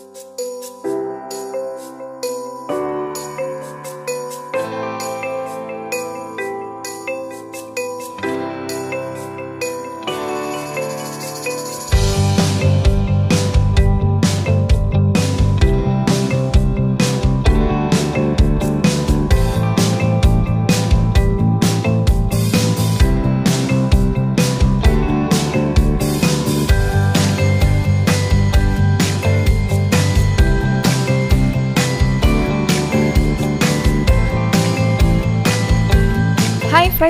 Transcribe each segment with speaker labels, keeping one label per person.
Speaker 1: thank you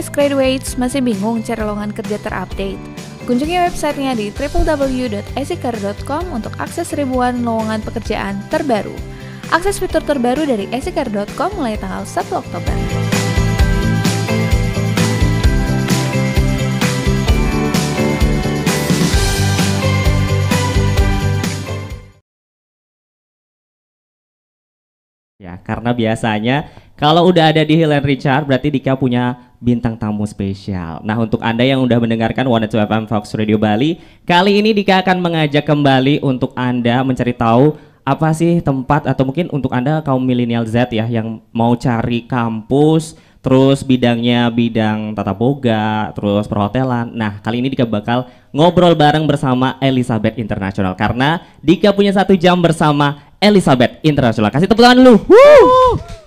Speaker 1: fresh graduates masih bingung cari lowongan kerja terupdate? Kunjungi websitenya di www.esiker.com untuk akses ribuan lowongan pekerjaan terbaru. Akses fitur terbaru dari esiker.com mulai tanggal 1 Oktober.
Speaker 2: Ya, karena biasanya kalau udah ada di Helen Richard berarti Dika punya bintang tamu spesial. Nah, untuk Anda yang udah mendengarkan One to FM Fox Radio Bali, kali ini Dika akan mengajak kembali untuk Anda mencari tahu apa sih tempat atau mungkin untuk Anda kaum milenial Z ya yang mau cari kampus terus bidangnya bidang tata boga, terus perhotelan. Nah, kali ini Dika bakal ngobrol bareng bersama Elizabeth International karena Dika punya satu jam bersama Elizabeth International. Kasih tepuk tangan dulu. Woo!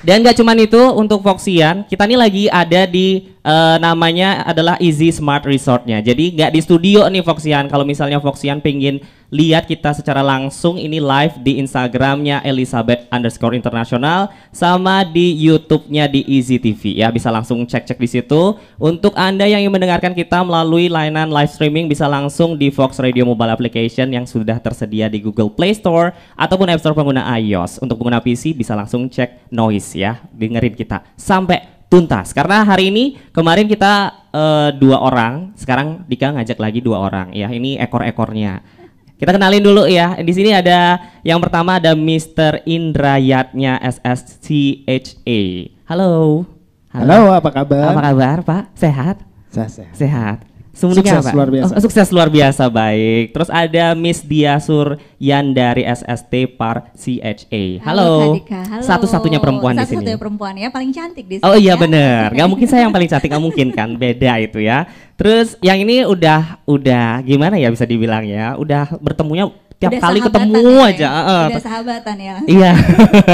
Speaker 2: Dan gak cuman itu untuk Foxian, kita ini lagi ada di uh, namanya adalah Easy Smart Resortnya. Jadi nggak di studio nih Foxian. Kalau misalnya Foxian pingin lihat kita secara langsung ini live di Instagramnya Elizabeth underscore international sama di YouTube-nya di Easy TV ya bisa langsung cek-cek di situ. Untuk anda yang ingin mendengarkan kita melalui layanan live streaming bisa langsung di Fox Radio Mobile Application yang sudah tersedia di Google Play Store ataupun App Store pengguna iOS. Untuk pengguna PC bisa langsung cek noise ya dengerin kita sampai tuntas karena hari ini kemarin kita uh, dua orang sekarang Dika ngajak lagi dua orang ya ini ekor-ekornya kita kenalin dulu ya di sini ada yang pertama ada Mr. Indrayatnya SSCHA halo halo, halo apa kabar apa kabar Pak sehat sehat sehat, sehat. Sebenarnya sukses apa? luar biasa. Oh, sukses luar biasa baik. Terus ada Miss Diasur Yan dari SST Par CHA. Halo. Halo, Halo. Satu-satunya perempuan Satu di sini. Satu-satunya
Speaker 1: perempuan ya, paling cantik di oh, sini. Oh iya ya.
Speaker 2: bener. Gak mungkin saya yang paling cantik, gak mungkin kan. Beda itu ya. Terus yang ini udah udah gimana ya bisa dibilang ya? Udah bertemunya tiap udah kali ketemu ya. aja. Uh, udah sahabatan ya. Iya.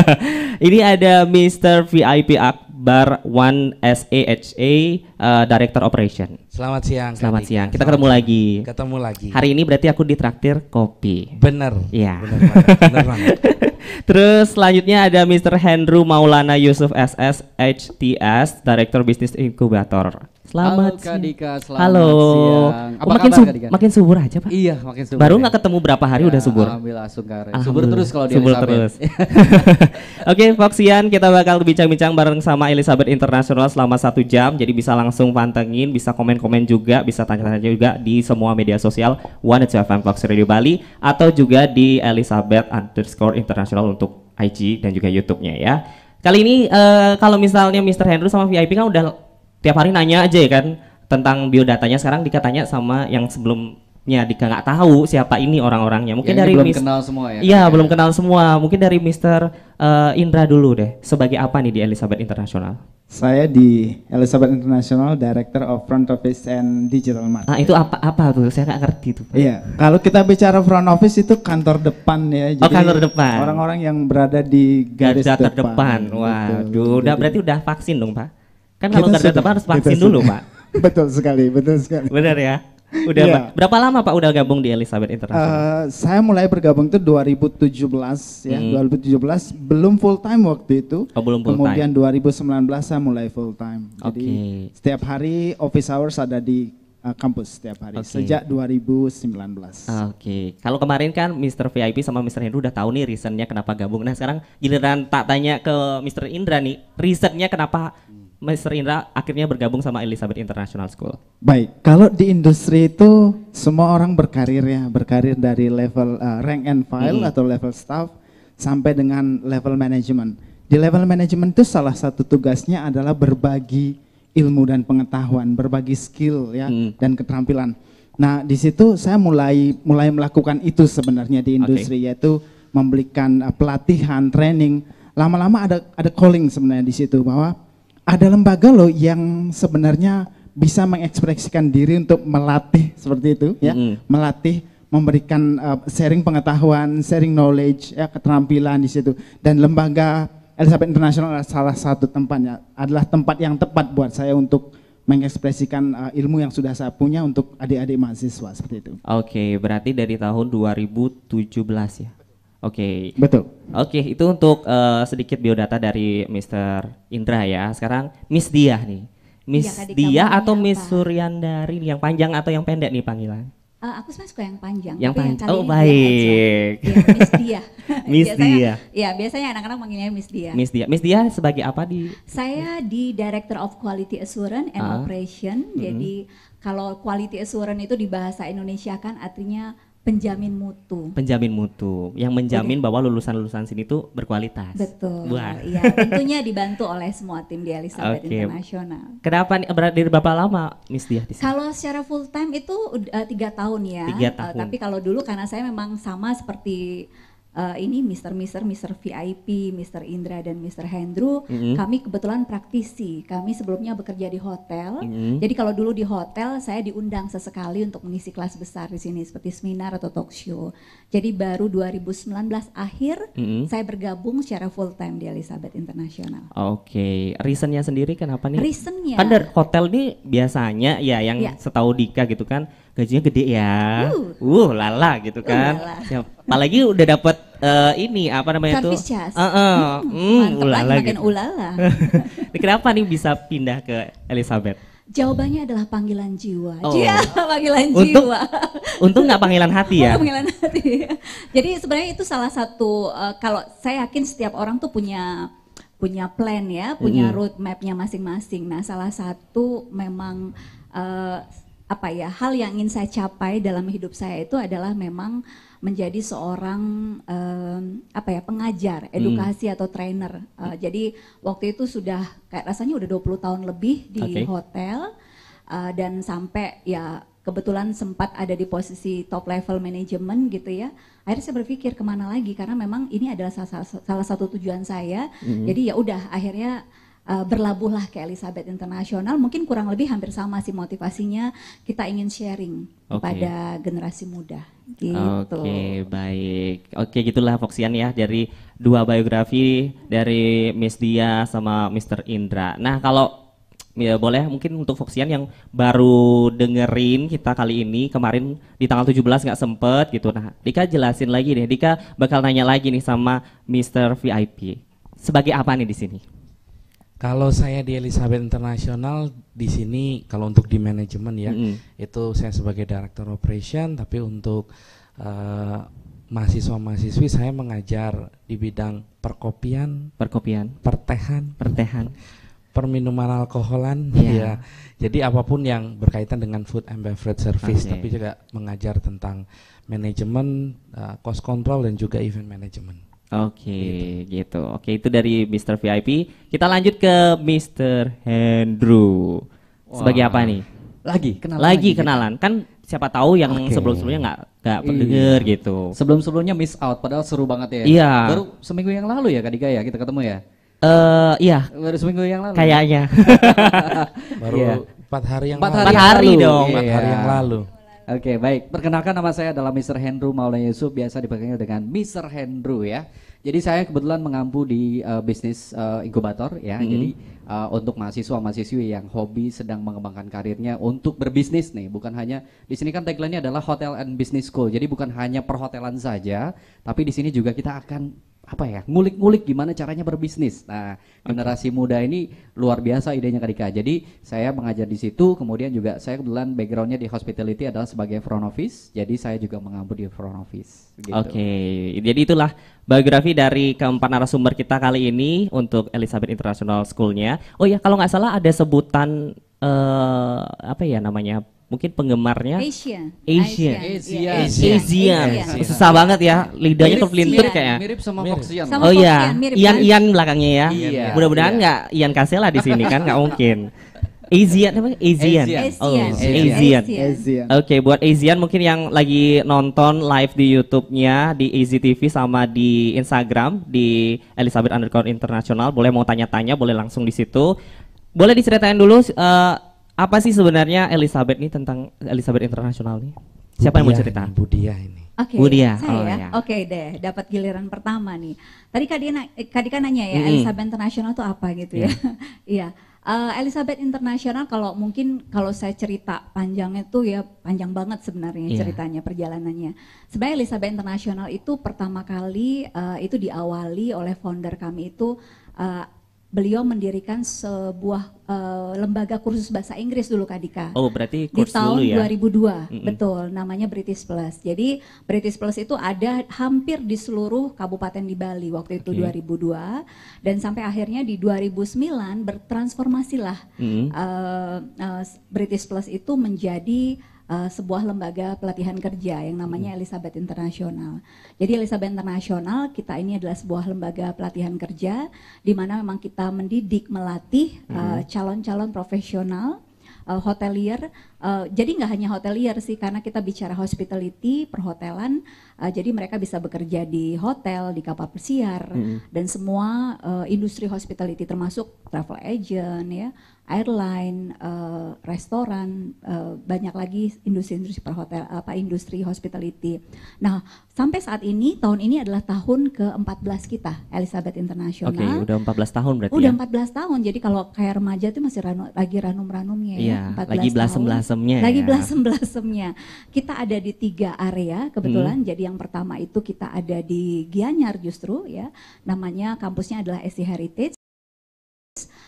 Speaker 2: ini ada Mr. VIP Akbar One SAHA uh, eh, Director Operation.
Speaker 3: Selamat siang. Selamat Kak siang. Kita Selamat ketemu lagi. Ketemu lagi. Hari
Speaker 2: ini berarti aku ditraktir kopi. Bener. Iya. Bener banget. Bener Terus selanjutnya ada Mr. Hendru Maulana Yusuf SS HTS Director Business Incubator.
Speaker 4: Selamat Halo Kak selamat Halo. siang. Oh, Apa makin kabar, Kak makin subur aja pak? Iya, makin subur. Baru ya. nggak
Speaker 2: ya. ketemu berapa hari ya, udah subur? Alhamdulillah sungkar. Subur terus kalau dia. Subur Elizabeth. terus. Oke, okay, Foxian kita bakal bincang-bincang bareng sama Elizabeth International selama satu jam. Jadi bisa langsung pantengin, bisa komen-komen juga, bisa tanya-tanya juga di semua media sosial One FM Fox Radio Bali atau juga di Elizabeth underscore international untuk IG dan juga YouTube-nya ya. Kali ini uh, kalau misalnya Mr. Henry sama VIP kan udah tiap hari nanya aja ya kan tentang biodatanya sekarang dikatanya sama yang sebelumnya Dika nggak tahu siapa ini orang-orangnya mungkin ya, dari belum mis- kenal semua ya iya belum kenal semua mungkin dari Mister uh, Indra dulu deh sebagai apa nih di Elizabeth International
Speaker 5: saya di Elizabeth International Director of Front Office and Digital Marketing.
Speaker 2: Ah itu apa apa tuh? Saya nggak ngerti tuh. Iya,
Speaker 5: kalau kita bicara front office itu kantor depan ya. Oh, Jadi oh kantor depan. Orang-orang
Speaker 2: yang berada di garis garis terdepan. terdepan. Wah, gitu. udah berarti udah vaksin dong pak? Kan kalau garda tempat harus vaksin dulu, Pak.
Speaker 5: betul sekali, betul sekali.
Speaker 2: Benar ya? Udah yeah. Pak. berapa lama Pak udah gabung di Elizabeth International?
Speaker 5: Uh, saya mulai bergabung itu 2017 ya, hmm. 2017 belum full time waktu itu.
Speaker 2: Oh, belum full Kemudian
Speaker 5: time. 2019 saya mulai full time. Jadi setiap hari office hours ada di uh, kampus setiap hari okay. sejak 2019. Oke.
Speaker 2: Okay. Kalau kemarin kan Mr. VIP sama Mr. Hendro udah tahu nih reasonnya kenapa gabung. Nah, sekarang giliran tak tanya ke Mr. Indra nih, reasonnya kenapa Mr. Indra akhirnya bergabung sama Elizabeth International School?
Speaker 5: Baik, kalau di industri itu semua orang berkarir ya, berkarir dari level uh, rank
Speaker 2: and file hmm.
Speaker 5: atau level staff sampai dengan level manajemen. Di level manajemen itu salah satu tugasnya adalah berbagi ilmu dan pengetahuan, berbagi skill ya hmm. dan keterampilan. Nah, di situ saya mulai mulai melakukan itu sebenarnya di industri okay. yaitu memberikan uh, pelatihan, training. Lama-lama ada ada calling sebenarnya di situ bahwa ada lembaga loh yang sebenarnya bisa mengekspresikan diri untuk melatih seperti itu ya, mm -hmm. melatih memberikan uh, sharing pengetahuan, sharing knowledge, ya keterampilan di situ. Dan lembaga Elizabeth International adalah salah satu tempatnya, adalah tempat yang tepat buat saya untuk mengekspresikan uh, ilmu yang sudah saya punya untuk adik-adik mahasiswa seperti itu.
Speaker 2: Oke, okay, berarti dari tahun 2017 ya. Oke. Okay. Betul. Oke, okay, itu untuk uh, sedikit biodata dari Mr. Indra ya. Sekarang Miss Dia nih. Miss ya, Diah atau apa? Miss Suryandari yang panjang atau yang pendek nih panggilan?
Speaker 1: Uh, eh, aku sebenarnya suka yang panjang. Yang panjang. Oh, baik. Ya, Miss Dia. Miss biasanya, Dia. Ya, biasanya anak-anak manggilnya Miss Dia.
Speaker 2: Miss Dia. Miss Dia sebagai apa di
Speaker 1: Saya di Director of Quality Assurance and uh. Operation. Mm -hmm. Jadi kalau quality assurance itu di bahasa Indonesia kan artinya penjamin mutu.
Speaker 2: Penjamin mutu yang menjamin Udah. bahwa lulusan-lulusan sini tuh berkualitas. Betul. Wah. Iya,
Speaker 1: tentunya dibantu oleh semua tim di Elizabeth okay. Internasional.
Speaker 2: Kenapa berada di berapa lama Miss Diah di
Speaker 1: Kalau secara full time itu uh, tiga tahun ya. Tiga uh, tahun. Uh, tapi kalau dulu karena saya memang sama seperti uh, ini Mister Mr. Mr. VIP, Mister Indra dan Mister Hendro. mm-hmm. kami kebetulan praktisi. Kami sebelumnya bekerja di hotel. Mm-hmm. Jadi kalau dulu di hotel saya diundang sesekali untuk mengisi kelas besar di sini seperti seminar atau talk show. Jadi baru 2019 akhir mm-hmm. saya bergabung secara full time di Elizabeth International.
Speaker 2: Oke, okay. reasonnya sendiri kenapa nih? Reasonnya kan dari hotel ini biasanya ya yang yeah. setahu Dika gitu kan gajinya gede ya, uh, uh lala gitu uh, kan, uh, lala. Ya, apalagi udah dapat uh, ini apa namanya itu? Uh, uh, mm, ulala gitu. ulala. Kenapa nih bisa pindah ke Elizabeth?
Speaker 1: Jawabannya adalah panggilan jiwa. Oh. Iya, panggilan untung, jiwa.
Speaker 2: Untung nggak panggilan hati ya. Oh,
Speaker 1: panggilan hati. Jadi sebenarnya itu salah satu uh, kalau saya yakin setiap orang tuh punya punya plan ya, punya hmm. roadmapnya masing-masing. Nah, salah satu memang uh, apa ya hal yang ingin saya capai dalam hidup saya itu adalah memang uh, menjadi seorang um, apa ya pengajar edukasi hmm. atau trainer. Uh, jadi waktu itu sudah kayak rasanya udah 20 tahun lebih di okay. hotel uh, dan sampai ya kebetulan sempat ada di posisi top level manajemen gitu ya. Akhirnya saya berpikir kemana lagi karena memang ini adalah salah, salah satu tujuan saya. -hmm. Jadi ya udah akhirnya uh, berlabuhlah ke Elizabeth International mungkin kurang lebih hampir sama sih motivasinya kita ingin sharing okay. kepada generasi muda gitu. Oke, okay,
Speaker 2: baik. Oke, okay, gitulah Foxian ya dari dua biografi dari Miss Dia sama Mr. Indra. Nah, kalau ya boleh mungkin untuk Foxian yang baru dengerin kita kali ini kemarin di tanggal 17 nggak sempet gitu nah Dika jelasin lagi deh Dika bakal nanya lagi nih sama Mr. VIP sebagai apa nih di sini
Speaker 3: kalau saya di Elizabeth International di sini kalau untuk di manajemen ya mm -hmm. itu saya sebagai director operation tapi untuk uh, mahasiswa-mahasiswi saya mengajar di bidang perkopian, perkopian, pertehan, pertehan, perminuman alkoholan yeah. ya. Jadi apapun yang berkaitan dengan food and beverage service okay. tapi juga mengajar tentang manajemen, uh, cost control dan juga event management.
Speaker 2: Oke, okay, gitu. gitu. Oke, okay, itu dari Mr. VIP. Kita lanjut ke Mr. Hendro. Wow. Sebagai apa nih?
Speaker 4: Lagi kenalan. Lagi, lagi kenalan. Kan siapa tahu yang okay. sebelum-sebelumnya nggak nggak iya. pendengar gitu. Sebelum-sebelumnya miss out padahal seru banget ya. Iya. Baru seminggu yang lalu ya Kak Dika ya kita ketemu ya. Eh uh, iya. Baru seminggu yang
Speaker 2: lalu. Kayaknya.
Speaker 3: Baru yeah. empat hari yang empat lalu. Empat hari dong. Empat yeah. hari yang iya. lalu.
Speaker 4: Oke, okay, baik. Perkenalkan nama saya adalah Mr. Hendru Maulana Yusuf, biasa dipanggil dengan Mr. Hendru ya. Jadi saya kebetulan mengampu di uh, bisnis uh, inkubator ya. Mm -hmm. Jadi uh, untuk mahasiswa-mahasiswi yang hobi sedang mengembangkan karirnya untuk berbisnis nih, bukan hanya di sini kan tagline-nya adalah Hotel and Business School. Jadi bukan hanya perhotelan saja, tapi di sini juga kita akan apa ya ngulik-ngulik gimana caranya berbisnis. Nah generasi okay. muda ini luar biasa idenya Kadika. Jadi saya mengajar di situ, kemudian juga saya kebetulan backgroundnya di hospitality adalah sebagai front office. Jadi saya juga mengambil di front office. Gitu. Oke,
Speaker 2: okay. jadi itulah biografi dari keempat narasumber kita kali ini untuk Elizabeth International Schoolnya. Oh ya kalau nggak salah ada sebutan uh, apa ya namanya mungkin penggemarnya Asia. Asia. Asia. Asia. Asian. Susah banget ya. Lidahnya terpelintut kayaknya.
Speaker 6: Mirip sama Foxian. Oh iya. Ian-ian belakangnya ya. Mudah-mudahan nggak
Speaker 2: Ian Kasela di sini kan nggak mungkin. Asian apa? Asian. Oh, Asian. Asian. Oke, buat Asian mungkin yang lagi nonton live di YouTube-nya di Easy TV sama di Instagram di Elizabeth Underground International, boleh mau tanya-tanya, boleh langsung di situ. Boleh diceritain dulu uh, apa sih sebenarnya Elizabeth ini tentang Elizabeth Internasional nih? Siapa yang mau cerita? Ini, Budia ini. Oke, okay, Budia. saya oh, ya. ya. Oke
Speaker 1: okay deh, dapat giliran pertama nih. Tadi Kak Dina, eh, Dika nanya ya, mm Elizabeth Internasional itu apa gitu yeah. ya? Iya. uh, Elizabeth Internasional kalau mungkin kalau saya cerita panjangnya tuh ya panjang banget sebenarnya yeah. ceritanya perjalanannya. Sebenarnya Elizabeth Internasional itu pertama kali uh, itu diawali oleh founder kami itu uh, beliau mendirikan sebuah uh, lembaga kursus bahasa Inggris dulu Kak Dika.
Speaker 2: Oh, berarti ya. di tahun 2002. Mm
Speaker 1: -hmm. Betul, namanya British Plus. Jadi British Plus itu ada hampir di seluruh kabupaten di Bali waktu itu okay. 2002 dan sampai akhirnya di 2009 bertransformasilah mm -hmm. uh, uh, British Plus itu menjadi uh, sebuah lembaga pelatihan kerja yang namanya hmm. Elizabeth International. Jadi Elizabeth International kita ini adalah sebuah lembaga pelatihan kerja di mana memang kita mendidik, melatih eh, hmm. calon-calon uh, profesional uh, hotelier Uh, jadi nggak hanya hotelier sih, karena kita bicara hospitality, perhotelan, uh, jadi mereka bisa bekerja di hotel, di kapal pesiar, hmm. dan semua uh, industri hospitality termasuk travel agent, ya, airline, uh, restoran, uh, banyak lagi industri-industri perhotel, apa industri hospitality. Nah, sampai saat ini tahun ini adalah tahun ke-14 kita Elizabeth International. Oke, okay,
Speaker 2: udah 14 tahun berarti. Udah
Speaker 1: ya? 14 tahun. Jadi kalau kayak remaja itu masih ranu, lagi ranum-ranumnya ya, yeah, iya, 14 lagi belas tahun blasemnya. Ya. Lagi ya. belasem belasemnya. Kita ada di tiga area kebetulan. Hmm. Jadi yang pertama itu kita ada di Gianyar justru ya. Namanya kampusnya adalah SC Heritage.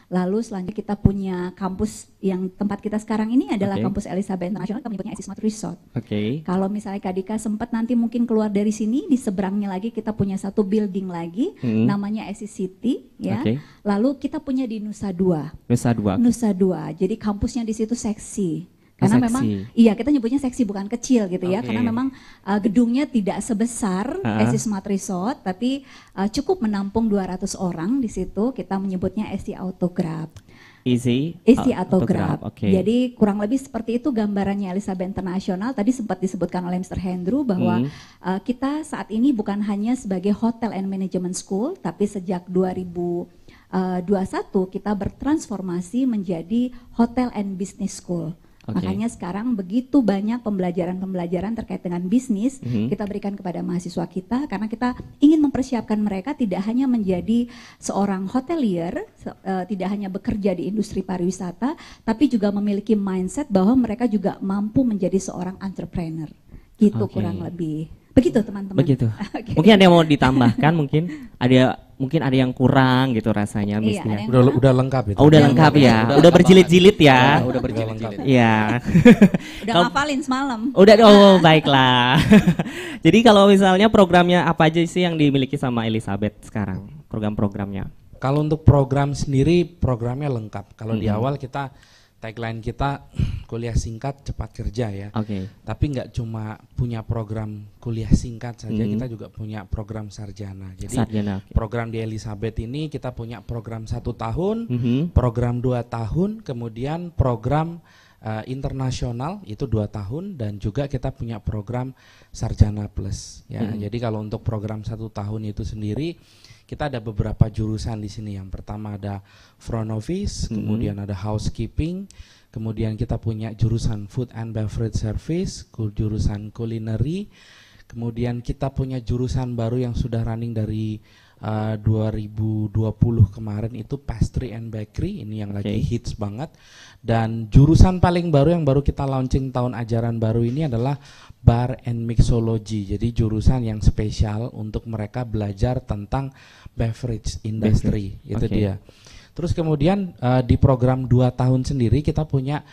Speaker 1: Lalu selanjutnya kita punya kampus yang tempat kita sekarang ini adalah okay. kampus Elizabeth International, kami punya Smart Resort. Oke. Okay. Kalau misalnya Kak Dika sempat nanti mungkin keluar dari sini, di seberangnya lagi kita punya satu building lagi, hmm. namanya SC City, ya. Okay. Lalu kita punya di Nusa Dua.
Speaker 2: Nusa Dua. Nusa
Speaker 1: Dua. Jadi kampusnya di situ seksi. Karena seksi. memang iya kita nyebutnya seksi bukan kecil gitu ya, karena memang uh, gedungnya tidak sebesar uh-huh. SC Smart Resort, tapi uh, cukup menampung 200 orang di situ. Kita menyebutnya SC Autograph.
Speaker 2: Easy, Easy oh, autograph. autograph. Okay. Jadi
Speaker 1: kurang lebih seperti itu gambarannya Elizabeth International. Tadi sempat disebutkan oleh Mr. Hendru bahwa hmm. uh, kita saat ini bukan hanya sebagai Hotel and Management School, tapi sejak 2021 kita bertransformasi menjadi Hotel and Business School. Okay. Makanya sekarang begitu banyak pembelajaran-pembelajaran terkait dengan bisnis mm-hmm. kita berikan kepada mahasiswa kita karena kita ingin mempersiapkan mereka tidak hanya menjadi seorang hotelier, se- uh, tidak hanya bekerja di industri pariwisata, tapi juga memiliki mindset bahwa mereka juga mampu menjadi seorang entrepreneur. Gitu okay. kurang lebih. Begitu teman-teman.
Speaker 2: Begitu. okay. Mungkin ada yang mau ditambahkan mungkin ada mungkin ada yang kurang gitu rasanya iya, Udah udah lengkap itu. Oh, udah lengkap ya. Udah, udah berjilid-jilid ya. Oh, udah berjilid-jilid. ya udah iya.
Speaker 1: paling semalam. Udah
Speaker 2: oh baiklah. Jadi kalau misalnya programnya apa aja sih yang dimiliki sama Elizabeth sekarang? Program-programnya.
Speaker 3: Kalau untuk program sendiri programnya lengkap. Kalau mm -hmm. di mm-hmm. awal kita tagline kita kuliah singkat cepat kerja ya. Oke. Okay. Tapi nggak cuma punya program kuliah singkat saja, mm. kita juga punya program sarjana. Jadi sarjana, okay. program di Elizabeth ini kita punya program satu tahun, mm -hmm. program dua tahun, kemudian program uh, internasional itu dua tahun dan juga kita punya program sarjana plus. Ya, mm jadi kalau untuk program satu tahun itu sendiri kita ada beberapa jurusan di sini. Yang pertama ada front office, hmm kemudian ada housekeeping, kemudian kita punya jurusan food and beverage service, jurusan culinary, kemudian kita punya jurusan baru yang sudah running dari eh, Uh, 2020 kemarin itu pastry and bakery ini yang okay. lagi hits banget dan jurusan paling baru yang baru kita launching tahun ajaran baru ini adalah bar and mixology. Jadi jurusan yang spesial untuk mereka belajar tentang beverage industry. Beverage. Itu okay. dia. Terus kemudian uh, di program 2 tahun sendiri kita punya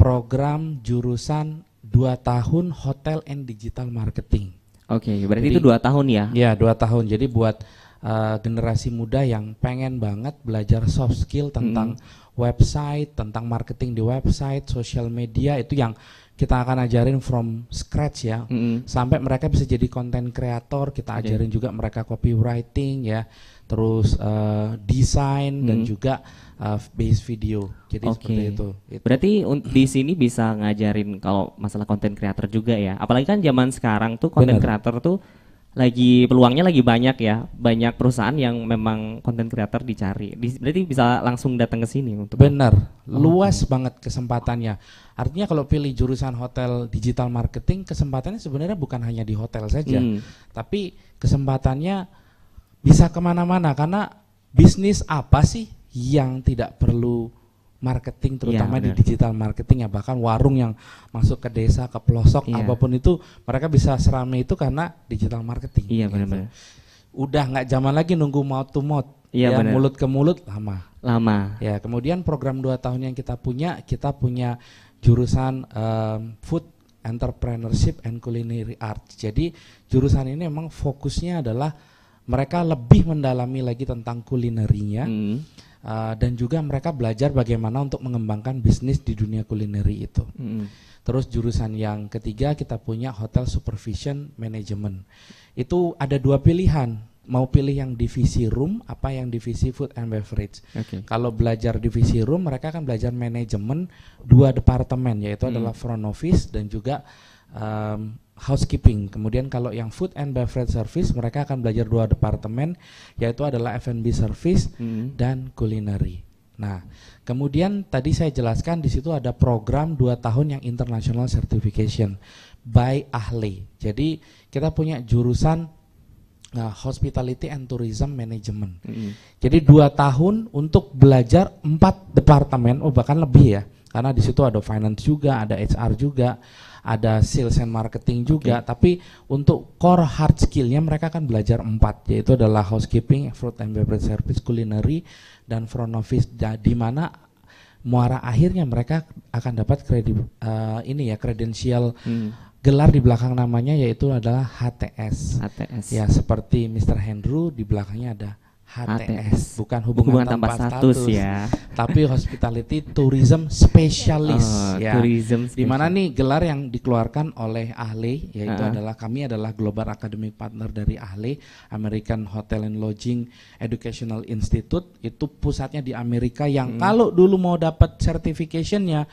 Speaker 3: program jurusan 2 tahun hotel and digital marketing. Oke, okay, berarti Jadi, itu 2 tahun ya? Iya, 2 tahun. Jadi buat uh, generasi muda yang pengen banget belajar soft skill tentang hmm. website, tentang marketing di website, social media itu yang kita akan ajarin from scratch ya, mm -hmm. sampai mereka bisa jadi content creator. Kita ajarin yeah. juga mereka copywriting ya, terus uh, desain mm -hmm. dan juga uh, base video. Jadi okay. seperti itu.
Speaker 2: itu. Berarti di sini bisa ngajarin kalau masalah content creator juga ya. Apalagi kan zaman sekarang tuh content Bener. creator tuh lagi peluangnya lagi banyak ya, banyak perusahaan yang memang content creator dicari. Di, berarti bisa langsung datang ke sini
Speaker 3: untuk Benar, oh, luas okay. banget kesempatannya. Artinya kalau pilih jurusan hotel digital marketing, kesempatannya sebenarnya bukan hanya di hotel saja, hmm. tapi kesempatannya bisa kemana-mana karena bisnis apa sih yang tidak perlu marketing terutama ya, di digital marketing ya bahkan warung yang masuk ke desa ke pelosok ya. apapun itu mereka bisa serame itu karena digital marketing. Iya gitu. benar-benar. Udah nggak zaman lagi nunggu mouth to mouth. Iya ya, mulut ke mulut lama.
Speaker 2: Lama. Ya
Speaker 3: kemudian program dua tahun yang kita punya kita punya jurusan um, food entrepreneurship and culinary arts. Jadi jurusan ini memang fokusnya adalah mereka lebih mendalami lagi tentang kulinerinya. Hmm uh, dan juga mereka belajar bagaimana untuk mengembangkan bisnis di dunia kulineri itu. Mm. Terus jurusan yang ketiga kita punya hotel supervision management. Itu ada dua pilihan, mau pilih yang divisi room apa yang divisi food and beverage. Okay. Kalau belajar divisi room mereka akan belajar manajemen dua departemen yaitu mm. adalah front office dan juga um, housekeeping. Kemudian kalau yang food and beverage service mereka akan belajar dua departemen yaitu adalah F&B service hmm. dan culinary. Nah, kemudian tadi saya jelaskan di situ ada program dua tahun yang international certification by ahli. Jadi kita punya jurusan uh, hospitality and tourism management. mm Jadi dua tahun untuk belajar empat departemen, oh bahkan lebih ya, karena di situ ada finance juga, ada HR juga, ada sales and marketing juga okay. tapi untuk core hard skillnya mereka akan belajar empat yaitu adalah housekeeping fruit and beverage service culinary dan front office di mana muara akhirnya mereka akan dapat kredit uh, eh, ini ya kredensial hmm. gelar di belakang namanya yaitu adalah HTS. HTS. Ya seperti Mr. Hendru di belakangnya ada HTS, HTS. bukan hubungan, hubungan tanpa, tanpa status, status ya. ya. Tapi hospitality tourism specialist oh, ya. Tourism specialist. Dimana nih gelar yang dikeluarkan oleh ahli yaitu uh adalah kami adalah global academic partner dari ahli American Hotel and Lodging Educational Institute itu pusatnya di Amerika yang hmm. kalau dulu mau dapat certificationnya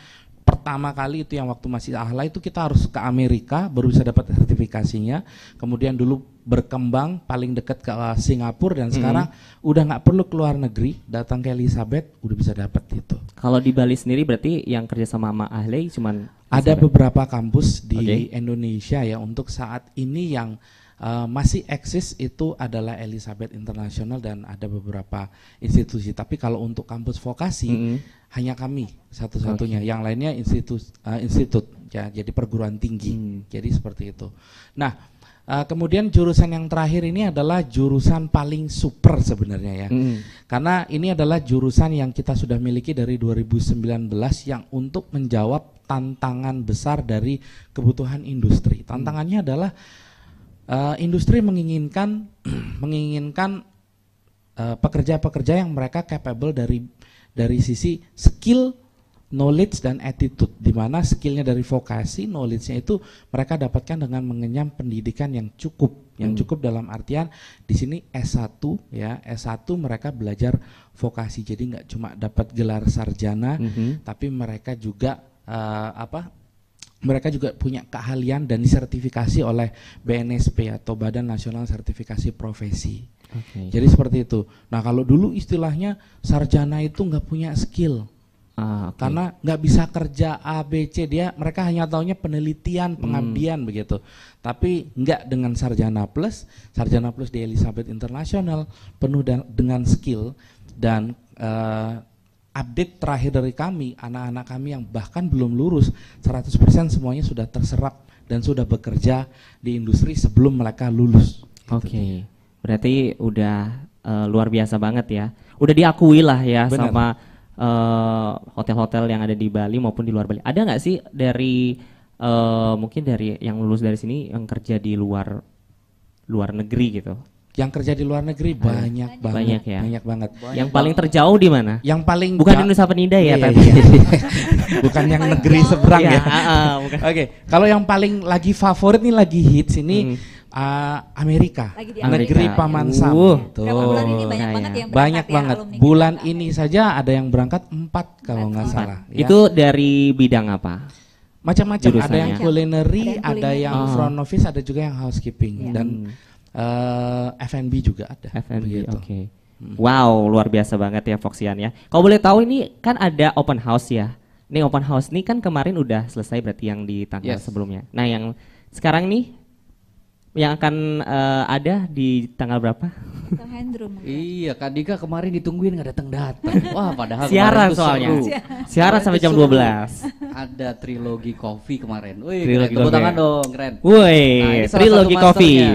Speaker 3: pertama kali itu yang waktu masih ahla itu kita harus ke Amerika baru bisa dapat sertifikasinya. Kemudian dulu berkembang paling dekat ke Singapura dan hmm. sekarang udah nggak perlu keluar negeri, datang ke Elizabeth udah bisa dapat itu. Kalau di Bali sendiri berarti yang kerja sama sama ahli cuman ada beberapa kampus di okay. Indonesia ya untuk saat ini yang Eh, masih eksis itu adalah Elizabeth International dan ada beberapa institusi. Tapi kalau untuk kampus vokasi mm -hmm. hanya kami satu-satunya. Okay. Yang lainnya institut uh, eh, institut ya, jadi perguruan tinggi. Mm. Jadi seperti itu. Nah, Uh, kemudian jurusan yang terakhir ini adalah jurusan paling super sebenarnya ya. Mm. Karena ini adalah jurusan yang kita sudah miliki dari 2019 yang untuk menjawab tantangan besar dari kebutuhan industri. Tantangannya mm. adalah Eh, industri menginginkan menginginkan eh, pekerja-pekerja uh, yang mereka capable dari dari sisi skill, knowledge dan attitude. Di mana skillnya dari vokasi, knowledge-nya itu mereka dapatkan dengan mengenyam pendidikan yang cukup. Yang hmm. cukup dalam artian di sini S1 ya, S1 mereka belajar vokasi. Jadi nggak cuma dapat gelar sarjana, -hmm. tapi mereka juga uh, apa mereka juga punya keahlian dan disertifikasi oleh BNSP atau Badan Nasional Sertifikasi Profesi. Okay. Jadi seperti itu. Nah kalau dulu istilahnya sarjana itu nggak punya skill. Ah, okay. Karena nggak bisa kerja A, B, C dia mereka hanya taunya penelitian, hmm. pengabdian hmm. begitu. Tapi nggak dengan sarjana plus, sarjana plus di Elizabeth International penuh dengan skill dan eh, update terakhir dari kami, anak-anak kami yang bahkan belum lurus 100% semuanya sudah terserap dan sudah bekerja di industri sebelum mereka lulus. Oke. Okay. Berarti
Speaker 2: udah uh, luar biasa banget ya. Udah diakui lah ya Bener. sama eh, hotel-hotel uh, yang ada di Bali maupun di luar Bali. Ada nggak sih dari uh, mungkin dari yang lulus dari sini yang kerja di luar luar negeri gitu?
Speaker 3: Yang kerja di luar negeri hmm. banyak, banyak banget, banyak, ya. banyak banget. Banyak yang paling terjauh di mana? Yang paling bukan di Nusa Penida ya, iya, tapi iya. bukan yang negeri seberang iya, ya. Ah, ah, Oke, okay. kalau yang paling lagi favorit nih lagi hits ini hmm ah, uh, Amerika, Amerika. negeri Paman ya. Sam. tuh. Bulan ini banyak nah, banget ya. yang Banyak ya, banget. Bulan kita. ini gitu. saja ada yang berangkat empat kalau nggak salah. Ya. Itu dari bidang apa? Macam-macam. Ada yang kulineri, ada yang, front office, ada juga yang housekeeping dan hmm uh, eh, F&B juga ada. F&B, oke. Okay. Hmm.
Speaker 2: Wow, luar biasa banget ya Foxian ya. Kau boleh tahu ini kan ada open house ya. Ini open house nih kan kemarin udah selesai berarti yang di tanggal yes. sebelumnya. Nah yang sekarang nih yang akan uh, ada di tanggal berapa?
Speaker 4: Kehendrum. iya, Kak Dika kemarin ditungguin nggak datang-datang. Wah, padahal siaran soalnya. Seru. Siaran sampai jam 12. ada trilogi coffee kemarin. Wih, Tepuk tangan dong, keren. Woi, nah, trilogi coffee.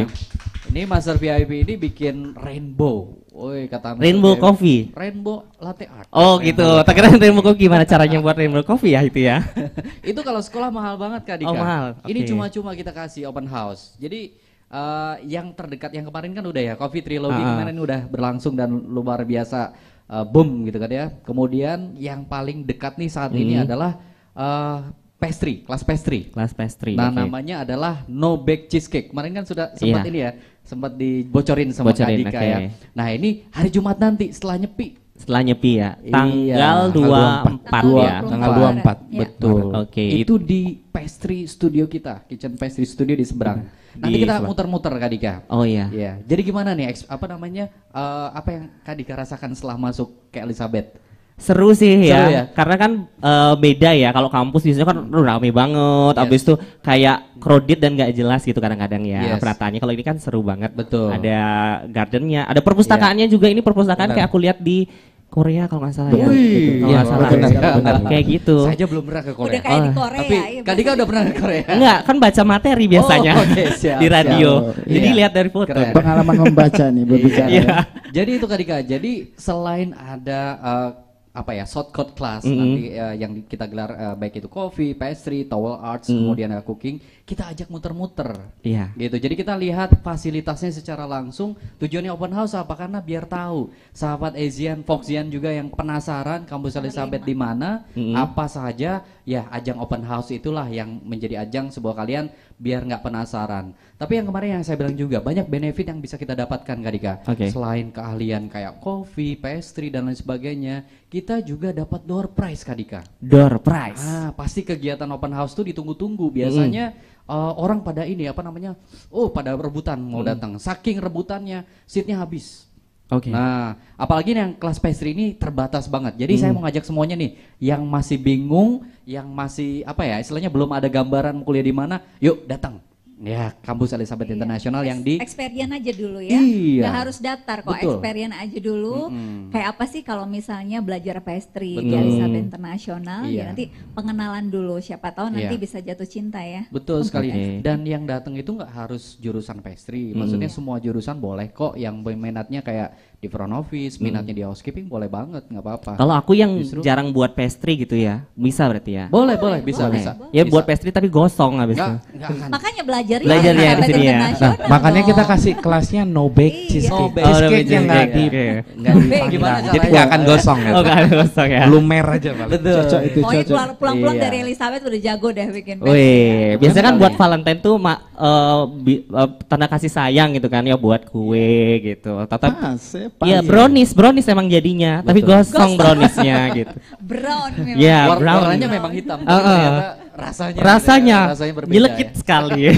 Speaker 4: Ini Master VIP ini bikin rainbow. Woi, kata Rainbow VIP. Coffee. Rainbow latte art. Oh, rainbow
Speaker 2: gitu. Tak kira rainbow coffee gimana caranya buat rainbow coffee ya itu ya.
Speaker 4: itu kalau sekolah mahal banget Kak Dika. Oh, mahal. Okay. Ini cuma-cuma kita kasih open house. Jadi uh, yang terdekat yang kemarin kan udah ya Coffee Trilogy uh ah, -huh. Ah. kemarin udah berlangsung dan luar biasa uh, boom gitu kan ya. Kemudian yang paling dekat nih saat hmm. ini adalah uh, pastry, kelas pastry. Kelas pastry. Nah, okay. namanya adalah No Bake Cheesecake. Kemarin kan sudah sempat yeah. ini ya, sempat dibocorin sama bocorin, Kak Dika okay. ya. Nah, ini hari Jumat nanti setelah nyepi.
Speaker 2: Setelah nyepi ya. Iya. Tanggal iya, 24, empat ya. Tanggal 24, ya. betul. Oke. Okay. Itu
Speaker 4: di pastry studio kita, kitchen pastry studio di seberang. Hmm. nanti kita muter-muter Kak Dika. Oh iya. Iya. Jadi gimana nih apa namanya uh, apa yang Kak Dika rasakan setelah masuk ke Elizabeth? seru sih ya. seru ya. ya
Speaker 2: karena kan uh, beda ya kalau kampus biasanya kan rame banget yes. abis itu kayak crowded dan gak jelas gitu kadang-kadang ya yes. perataannya kalau ini kan seru banget betul ada gardennya ada perpustakaannya yeah. juga ini perpustakaan Benar. kayak aku lihat di Korea kalau nggak salah ya. Gitu, kalau iya, salah. Bener, Kayak gitu. Saya aja belum pernah
Speaker 4: ke Korea. Udah kayak oh. di Korea Tapi ya, Kadika udah pernah ke Korea. Enggak, kan baca materi oh, biasanya. Oh, okay, siap, di radio. Siap. Jadi yeah. lihat dari foto. Keren. Pengalaman
Speaker 2: membaca nih berbicara. yeah.
Speaker 4: Jadi itu Kadika. Jadi selain ada uh, apa ya shortcut class mm -hmm. nanti uh, yang kita gelar uh, baik itu coffee, pastry, towel arts, mm -hmm. kemudian uh, cooking kita ajak muter-muter. Iya. Gitu. Jadi kita lihat fasilitasnya secara langsung. Tujuannya open house apa? Karena biar tahu sahabat Asian, Foxian juga yang penasaran kampus Elizabeth di mana, mm-hmm. apa saja, ya ajang open house itulah yang menjadi ajang sebuah kalian biar nggak penasaran. Tapi yang kemarin yang saya bilang juga banyak benefit yang bisa kita dapatkan Kak Dika. Okay. Selain keahlian kayak kopi, pastry dan lain sebagainya, kita juga dapat door prize Kak Dika. Door prize. Ah, pasti kegiatan open house tuh ditunggu-tunggu. Biasanya mm uh, orang pada ini apa namanya? Oh, pada rebutan mau hmm. datang. Saking rebutannya seatnya habis. Oke. Okay. Nah, apalagi yang kelas pastry ini terbatas banget. Jadi hmm. saya mau ngajak semuanya nih yang masih bingung, yang masih apa ya, istilahnya belum ada gambaran kuliah di mana, yuk datang Ya, kampus Elizabeth iya. Internasional yang di
Speaker 1: Experian aja dulu ya. Iya. Gak harus daftar kok, Betul. Experian aja dulu. Mm -hmm. Kayak apa sih kalau misalnya belajar pastry Betul. di Elizabeth Internasional, ya, iya. ya nanti pengenalan dulu siapa tahu nanti iya. bisa jatuh cinta ya. Betul sekali. Okay.
Speaker 4: Dan yang datang itu nggak harus jurusan pastry, maksudnya mm. semua jurusan boleh kok yang minatnya kayak di front office, hmm. minatnya hmm. di housekeeping boleh banget, nggak apa-apa. Kalau aku yang Justru,
Speaker 2: jarang buat pastry gitu ya, bisa berarti ya? Boleh, boleh, boleh bisa, boleh. bisa. Ya bisa. buat pastry tapi gosong habis bisa
Speaker 1: Makanya belajar ya. Belajar ya di sini ya. Nah, makanya kita
Speaker 3: kasih kelasnya no bake iya. cheesecake. No bake. Cheesecake yang nggak di Jadi nggak akan gosong ya. Oh, nggak akan gosong ya. Lumer
Speaker 2: aja malah. Betul. Cocok itu cocok. Pokoknya pulang-pulang iya. dari
Speaker 1: Elizabeth udah jago deh bikin Wih,
Speaker 2: iya. biasanya kan buat Valentine tuh mak eh, eh, tanda kasih sayang gitu kan ya buat kue gitu. Tetap ah, Iya, brownies, brownies emang jadinya, Betul. tapi gosong browniesnya gitu. Brown memang. Iya, yeah, brown. Warnanya memang hitam. Uh, uh. Rasanya. Rasanya. rasanya berbeda. Jelekit ya.
Speaker 4: sekali.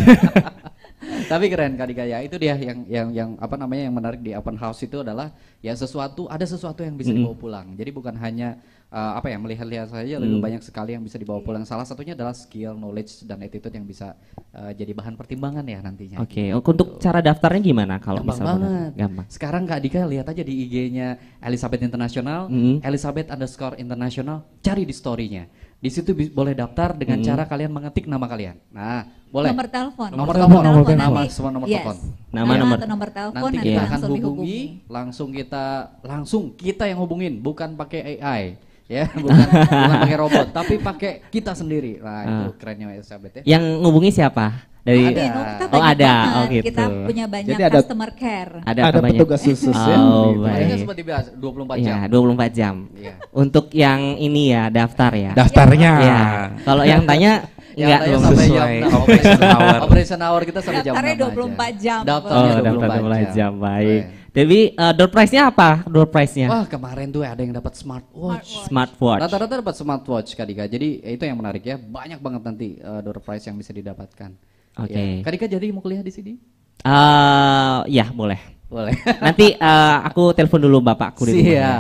Speaker 4: tapi keren kali kaya itu dia yang yang yang apa namanya yang menarik di open house itu adalah ya sesuatu ada sesuatu yang bisa dibawa pulang jadi bukan hanya uh, apa ya melihat-lihat saja hmm. lebih banyak sekali yang bisa dibawa pulang. Salah satunya adalah skill, knowledge dan attitude yang bisa uh, jadi bahan pertimbangan ya nantinya.
Speaker 2: Oke, okay. gitu. untuk cara daftarnya gimana kalau Gampang banget. Gampang.
Speaker 4: Sekarang Kak Dika lihat aja di IG-nya Elizabeth International, hmm. Elizabeth underscore international, cari di story-nya. Di situ boleh daftar dengan hmm. cara kalian mengetik nama kalian. Nah, boleh. Nomor telepon. Nomor telepon. Nomor telepon. Nama, semua nomor yes. telepon. Nama, nama nomor. nomor telepon nanti, nanti kita akan hubungi, dihubungi. langsung kita langsung kita yang hubungin, bukan pakai AI ya bukan, bukan pakai robot tapi pakai kita sendiri nah itu uh. kerennya Elizabeth ya yang
Speaker 2: ngubungi siapa dari ada, kita oh ada oh gitu kita punya banyak Jadi ada, customer care ada, ada banyak. petugas khusus ya oh, kan baik. baik. seperti biasa 24 jam ya, 24 jam iya. untuk yang ini ya daftar ya daftarnya ya. kalau yang tanya ya, Enggak belum sesuai jam, operation hour. operation
Speaker 4: hour kita sampai jam 24 jam. Oh, daftar oh, 24 jam.
Speaker 2: jam. Baik. Baik. Dewi, uh, door price nya apa? Door price nya Wah,
Speaker 4: kemarin tuh ada yang dapat smartwatch. Smartwatch. Rata-rata dapat smartwatch Kak Dika. Jadi ya itu yang menarik ya. Banyak banget nanti uh, door price yang bisa didapatkan. Oke. Okay. Ya. Kak Dika jadi mau kuliah di sini?
Speaker 2: Uh, ya, boleh. Boleh. Nanti uh, aku telepon dulu bapakku di rumah. Iya.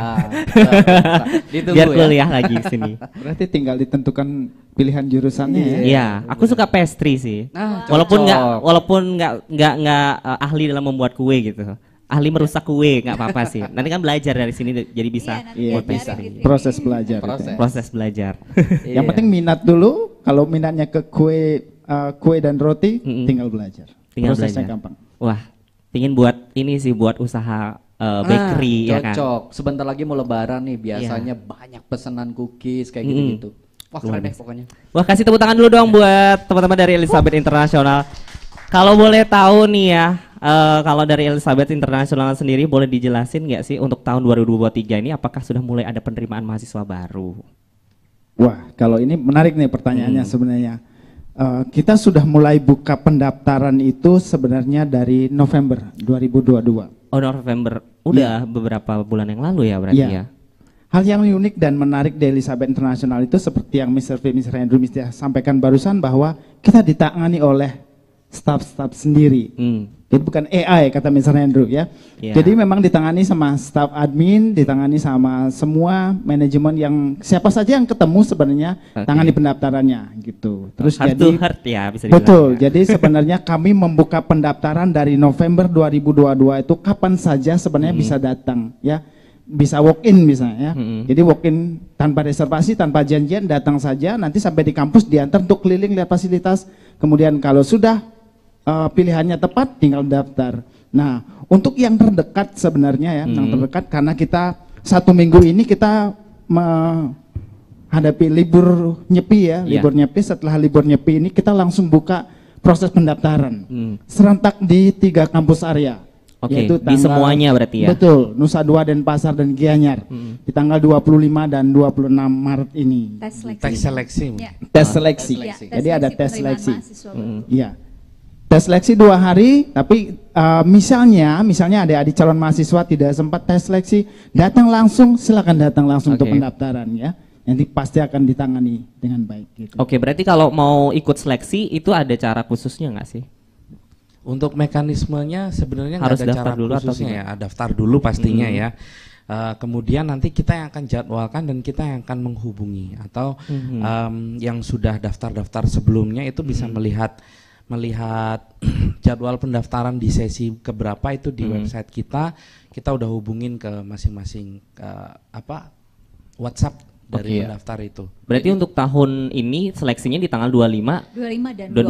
Speaker 2: Ditunggu Biar ya. kuliah lagi lagi sini.
Speaker 5: Berarti tinggal ditentukan pilihan jurusannya ya. Iya, aku
Speaker 2: suka pastry sih. Nah, walaupun nggak walaupun nggak nggak nggak uh, ahli dalam membuat kue gitu ahli iya. merusak kue nggak apa-apa sih. Nanti kan belajar dari sini jadi iya, bisa iya, iya, bisa. Gitu. Proses
Speaker 5: belajar. Ya. Proses,
Speaker 2: Proses belajar. Iya. Yang penting
Speaker 5: minat dulu. Kalau minatnya ke kue uh, kue dan roti, mm -hmm. tinggal belajar. Tinggal Prosesnya belajar. gampang.
Speaker 2: Wah, ingin buat ini sih buat usaha uh, bakery ah, ya kan. Cocok.
Speaker 4: Sebentar lagi mau lebaran nih, biasanya yeah. banyak pesanan cookies kayak gitu-gitu. Mm -hmm. Wah keren deh pokoknya.
Speaker 2: Wah kasih tepuk tangan dulu dong buat teman-teman dari Elizabeth International Kalau boleh tahu nih ya, Eh, kalau dari Elizabeth Internasional sendiri boleh dijelasin nggak sih untuk tahun 2023 ini apakah sudah mulai ada penerimaan mahasiswa baru?
Speaker 5: Wah, kalau ini menarik nih pertanyaannya hmm. sebenarnya. Uh, kita sudah mulai buka pendaftaran itu sebenarnya dari November 2022.
Speaker 2: Oh, November. Udah yeah. beberapa bulan yang lalu ya berarti yeah. ya. Hal yang unik dan menarik dari Elizabeth
Speaker 5: International itu seperti yang Mr. V, Mr. Andrew Mr. sampaikan barusan bahwa kita ditangani oleh staff-staff sendiri. Hmm. Jadi bukan AI kata Mr. Andrew ya. Yeah. Jadi memang ditangani sama staff admin, ditangani sama semua manajemen yang siapa saja yang ketemu sebenarnya okay. tangani pendaftarannya gitu. Terus heart jadi heart
Speaker 2: ya bisa dibilang. Betul. Ya.
Speaker 5: Jadi sebenarnya kami membuka pendaftaran dari November 2022 itu kapan saja sebenarnya hmm. bisa datang ya bisa walk in misalnya ya. hmm Jadi walk in tanpa reservasi, tanpa janjian datang saja nanti sampai di kampus diantar untuk keliling lihat fasilitas. Kemudian kalau sudah uh, pilihannya tepat tinggal daftar. Nah, untuk yang terdekat sebenarnya ya, hmm. yang terdekat karena kita satu minggu ini kita menghadapi libur nyepi ya, yeah. libur nyepi. Setelah libur nyepi ini kita langsung buka proses pendaftaran hmm. serentak di tiga kampus area.
Speaker 6: Oke, okay, yaitu di semuanya berarti
Speaker 5: ya. Betul, Nusa Dua dan Pasar dan Gianyar. Hmm. Di tanggal 25 dan 26 Maret ini.
Speaker 3: Tes seleksi. Tes seleksi. Ya. Tes seleksi. Ya, tes seleksi. Jadi
Speaker 5: ada tes seleksi. Iya. Hmm. Tes seleksi dua hari, tapi uh, misalnya, misalnya ada adik calon mahasiswa tidak sempat tes seleksi, datang langsung, silakan datang langsung okay. untuk pendaftaran ya. Nanti pasti akan ditangani dengan baik.
Speaker 2: Gitu. Oke, okay, berarti kalau mau ikut seleksi itu ada cara
Speaker 3: khususnya nggak sih? Untuk mekanismenya sebenarnya harus ada daftar cara dulu khususnya atau ya, daftar dulu pastinya hmm. ya. Uh, kemudian nanti kita yang akan jadwalkan dan kita yang akan menghubungi atau mm -hmm. um, yang sudah daftar-daftar sebelumnya itu bisa mm -hmm. melihat melihat jadwal pendaftaran di sesi keberapa itu di hmm. website kita kita udah hubungin ke masing-masing uh, apa WhatsApp dari okay, pendaftar itu.
Speaker 2: Berarti Jadi, untuk tahun ini seleksinya di tanggal
Speaker 1: 25 25 dan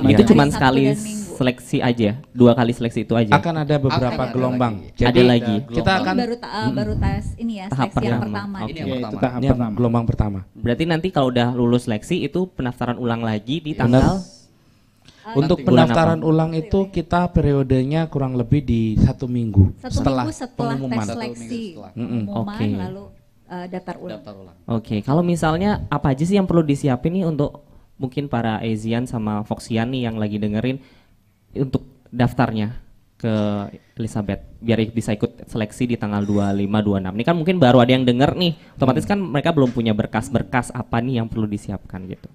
Speaker 1: 26. 26. Iya. Itu cuma sekali
Speaker 2: seleksi aja, dua kali seleksi itu aja. Akan ada beberapa akan gelombang. Ada Jadi ada lagi. Kita akan baru ta hmm. baru
Speaker 1: tes ini ya, tahap seleksi pertama. yang pertama. Okay. Ini yang pertama. Iya,
Speaker 2: itu tahap ini yang pertama.
Speaker 3: gelombang pertama.
Speaker 2: Berarti nanti kalau udah lulus seleksi itu pendaftaran ulang lagi di tanggal
Speaker 1: untuk pendaftaran
Speaker 3: apa? ulang itu kita periodenya kurang lebih di satu minggu satu setelah minggu setelah pengumuman. seleksi, mm oke. Okay. Lalu
Speaker 1: uh, daftar ulang. ulang.
Speaker 3: Oke, okay. kalau
Speaker 2: misalnya apa aja sih yang perlu disiapin nih untuk mungkin para Asian sama Foxian yang lagi dengerin untuk daftarnya ke Elizabeth biar bisa ikut seleksi di tanggal 25 26. Ini kan mungkin baru ada yang denger nih. Otomatis hmm. kan mereka belum punya berkas-berkas apa nih yang perlu disiapkan gitu.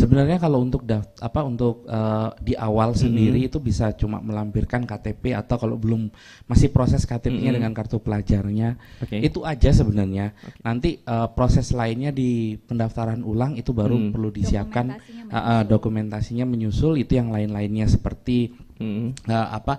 Speaker 3: Sebenarnya kalau untuk daft, apa untuk uh, di awal mm-hmm. sendiri itu bisa cuma melampirkan KTP atau kalau belum masih proses KTP-nya mm-hmm. dengan kartu pelajarnya okay. itu aja sebenarnya. Okay. Nanti uh, proses lainnya di pendaftaran ulang itu baru mm. perlu disiapkan dokumentasinya, uh, uh, dokumentasinya menyusul itu yang lain-lainnya seperti mm-hmm. uh, apa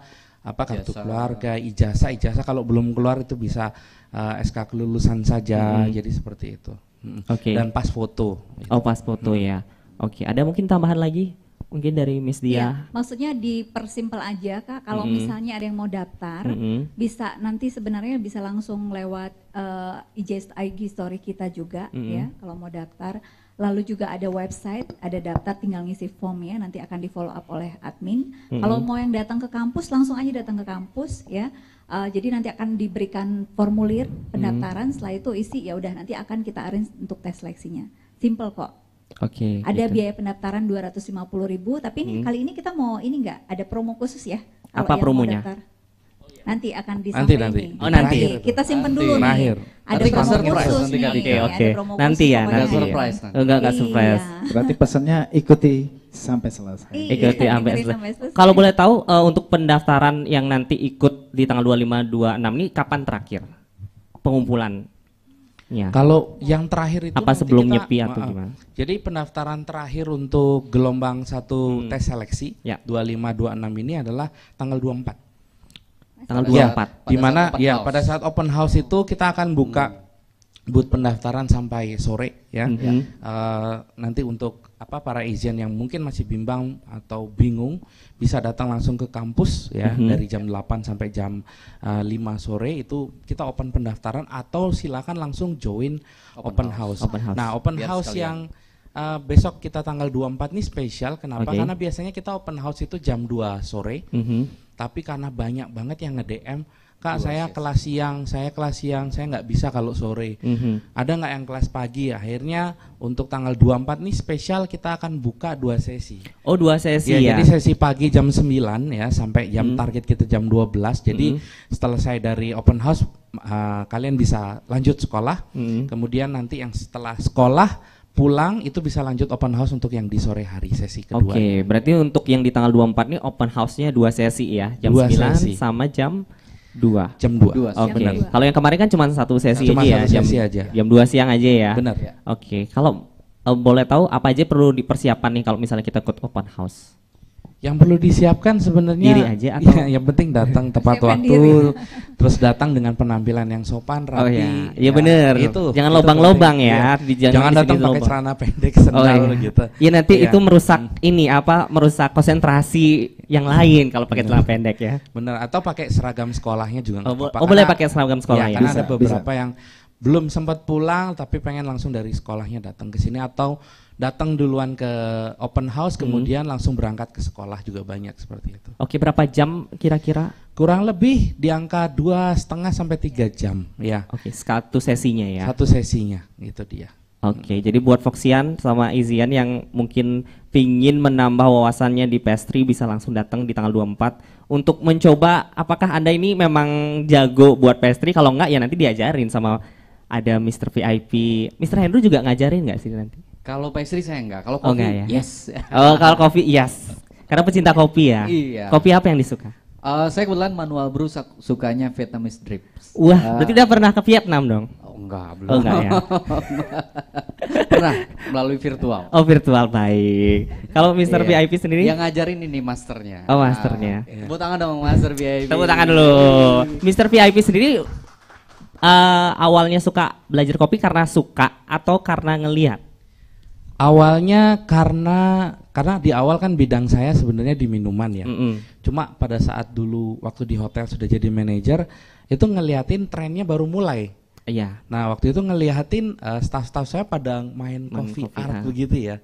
Speaker 3: apa kartu Jasa. keluarga, ijazah, ijazah kalau belum keluar itu bisa uh, SK kelulusan saja. Mm-hmm. Jadi seperti itu. Hmm. Oke. Okay. Dan pas foto. Oh, pas foto hmm. ya. Oke, ada mungkin tambahan lagi mungkin dari
Speaker 2: Miss Dia. Ya,
Speaker 1: maksudnya dipersimpel aja kak. Kalau mm -hmm. misalnya ada yang mau daftar, mm -hmm. bisa nanti sebenarnya bisa langsung lewat uh, eh, IG, IG story kita juga mm -hmm. ya. Kalau mau daftar, lalu juga ada website, ada daftar, tinggal ngisi form ya. Nanti akan di follow up oleh admin. Mm -hmm. Kalau mau yang datang ke kampus, langsung aja datang ke kampus ya. Uh, jadi nanti akan diberikan formulir pendaftaran. Mm -hmm. Setelah itu isi ya udah nanti akan kita arrange untuk tes seleksinya. Simple kok.
Speaker 6: Oke. Okay, ada gitu. biaya
Speaker 1: pendaftaran 250.000, tapi hmm. kali ini kita mau ini enggak ada promo khusus ya? Apa promonya? Nanti akan disampaikan. Nanti nanti. Ini. Oh nanti. nanti. Kita simpen nanti. dulu nih. Akhir. Ada nanti promo khusus nanti nih. Oke okay, oke. Okay. Nanti
Speaker 2: ya. Nanti. Enggak surprise. Ya. Nanti. Enggak enggak iya. surprise.
Speaker 5: Iya. Berarti pesannya ikuti sampai selesai. Iya, ikuti sampai selesai. selesai. Kalau
Speaker 2: boleh tahu uh, untuk pendaftaran yang nanti ikut di tanggal 25
Speaker 3: 26 ini kapan terakhir? Pengumpulan Ya. Kalau yang terakhir itu apa sebelum kita, nyepi atau gimana? Jadi pendaftaran terakhir untuk gelombang satu hmm. tes seleksi ya. 25 26 ini adalah tanggal 24. Tanggal 24. Ya, di mana ya pada saat open house itu kita akan buka hmm buat pendaftaran sampai sore ya. Mm -hmm. uh, nanti untuk apa para izin yang mungkin masih bimbang atau bingung bisa datang langsung ke kampus ya mm -hmm. dari jam 8 sampai jam uh, eh, 5 sore itu kita open pendaftaran atau silakan langsung join open, open, house. house. Open house. Nah, open Biar house sekalian. yang uh, besok kita tanggal 24 nih spesial kenapa? Okay. Karena biasanya kita open house itu jam 2 sore. Mm -hmm. Tapi karena banyak banget yang nge-DM kak saya yes. Ya. kelas siang saya kelas siang saya nggak bisa kalau sore mm -hmm. ada nggak yang kelas pagi akhirnya untuk tanggal 24 nih spesial kita akan buka dua sesi oh dua sesi ya, ya. jadi sesi pagi jam 9 ya sampai jam mm. target kita jam 12 jadi mm -hmm. setelah saya dari open house uh, kalian bisa lanjut sekolah mm -hmm. kemudian nanti yang setelah sekolah pulang itu bisa lanjut open house untuk yang di sore hari sesi kedua. Oke, okay,
Speaker 2: berarti untuk yang di tanggal 24 nih open house-nya dua sesi ya, jam dua 9 sesi. sama jam dua jam dua oh, okay. kalau yang kemarin kan cuma satu sesi cuma aja ya, satu ya sesi jam, aja jam dua siang aja ya benar ya oke okay. kalau uh, boleh tahu apa aja perlu dipersiapkan nih kalau misalnya kita ikut open house
Speaker 3: yang perlu disiapkan sebenarnya diri aja atau ya, yang penting datang tepat waktu, diri. terus datang dengan penampilan yang sopan, rapi. Oh iya, iya ya, ya benar. Itu jangan lobang-lobang
Speaker 2: ya. ya Di, jangan, jangan datang pakai celana pendek sendal oh, iya. gitu. Ya nanti ya. itu merusak hmm. ini apa? Merusak konsentrasi yang lain kalau pakai celana pendek ya.
Speaker 3: Bener atau pakai seragam sekolahnya juga Oh, oh boleh pakai seragam sekolah ya. ya. Karena bisa, ada beberapa bisa. yang belum sempat pulang tapi pengen langsung dari sekolahnya datang ke sini atau datang duluan ke open house hmm. kemudian hmm. langsung berangkat ke sekolah juga banyak seperti itu. Oke berapa jam kira-kira? Kurang lebih di angka dua setengah sampai tiga jam ya. Oke satu sesinya ya. Satu sesinya itu dia.
Speaker 2: Oke, hmm. jadi buat Foxian sama Izian yang mungkin pingin menambah wawasannya di pastry bisa langsung datang di tanggal 24 untuk mencoba apakah Anda ini memang jago buat pastry kalau enggak ya nanti diajarin sama ada Mr. VIP. Mr. Hendro juga ngajarin nggak sih nanti?
Speaker 4: Kalau pastry saya enggak. Kalau oh, kopi, oh, enggak, ya? yes.
Speaker 2: Oh, kalau kopi, yes. Karena pecinta kopi ya. Iya. Kopi apa yang disuka?
Speaker 4: Uh, saya kebetulan manual brew sukanya Vietnamese drip. Wah, uh, berarti udah pernah
Speaker 2: ke Vietnam dong?
Speaker 4: Oh, enggak, belum. Oh, enggak ya. pernah melalui virtual.
Speaker 2: Oh, virtual baik. Kalau Mr. Iya. VIP sendiri? Yang
Speaker 4: ngajarin ini masternya. Oh, masternya. Uh, Tepuk tangan dong Master VIP. Tepuk tangan dulu.
Speaker 2: Mr. VIP sendiri uh, awalnya suka belajar kopi karena suka atau karena
Speaker 3: ngelihat? Awalnya karena karena di awal kan bidang saya sebenarnya di minuman ya. Mm -hmm. Cuma pada saat dulu waktu di hotel sudah jadi manajer itu ngeliatin trennya baru mulai. Iya. Nah waktu itu ngeliatin uh, staff-staff saya pada main, main coffee, coffee art ha. begitu ya.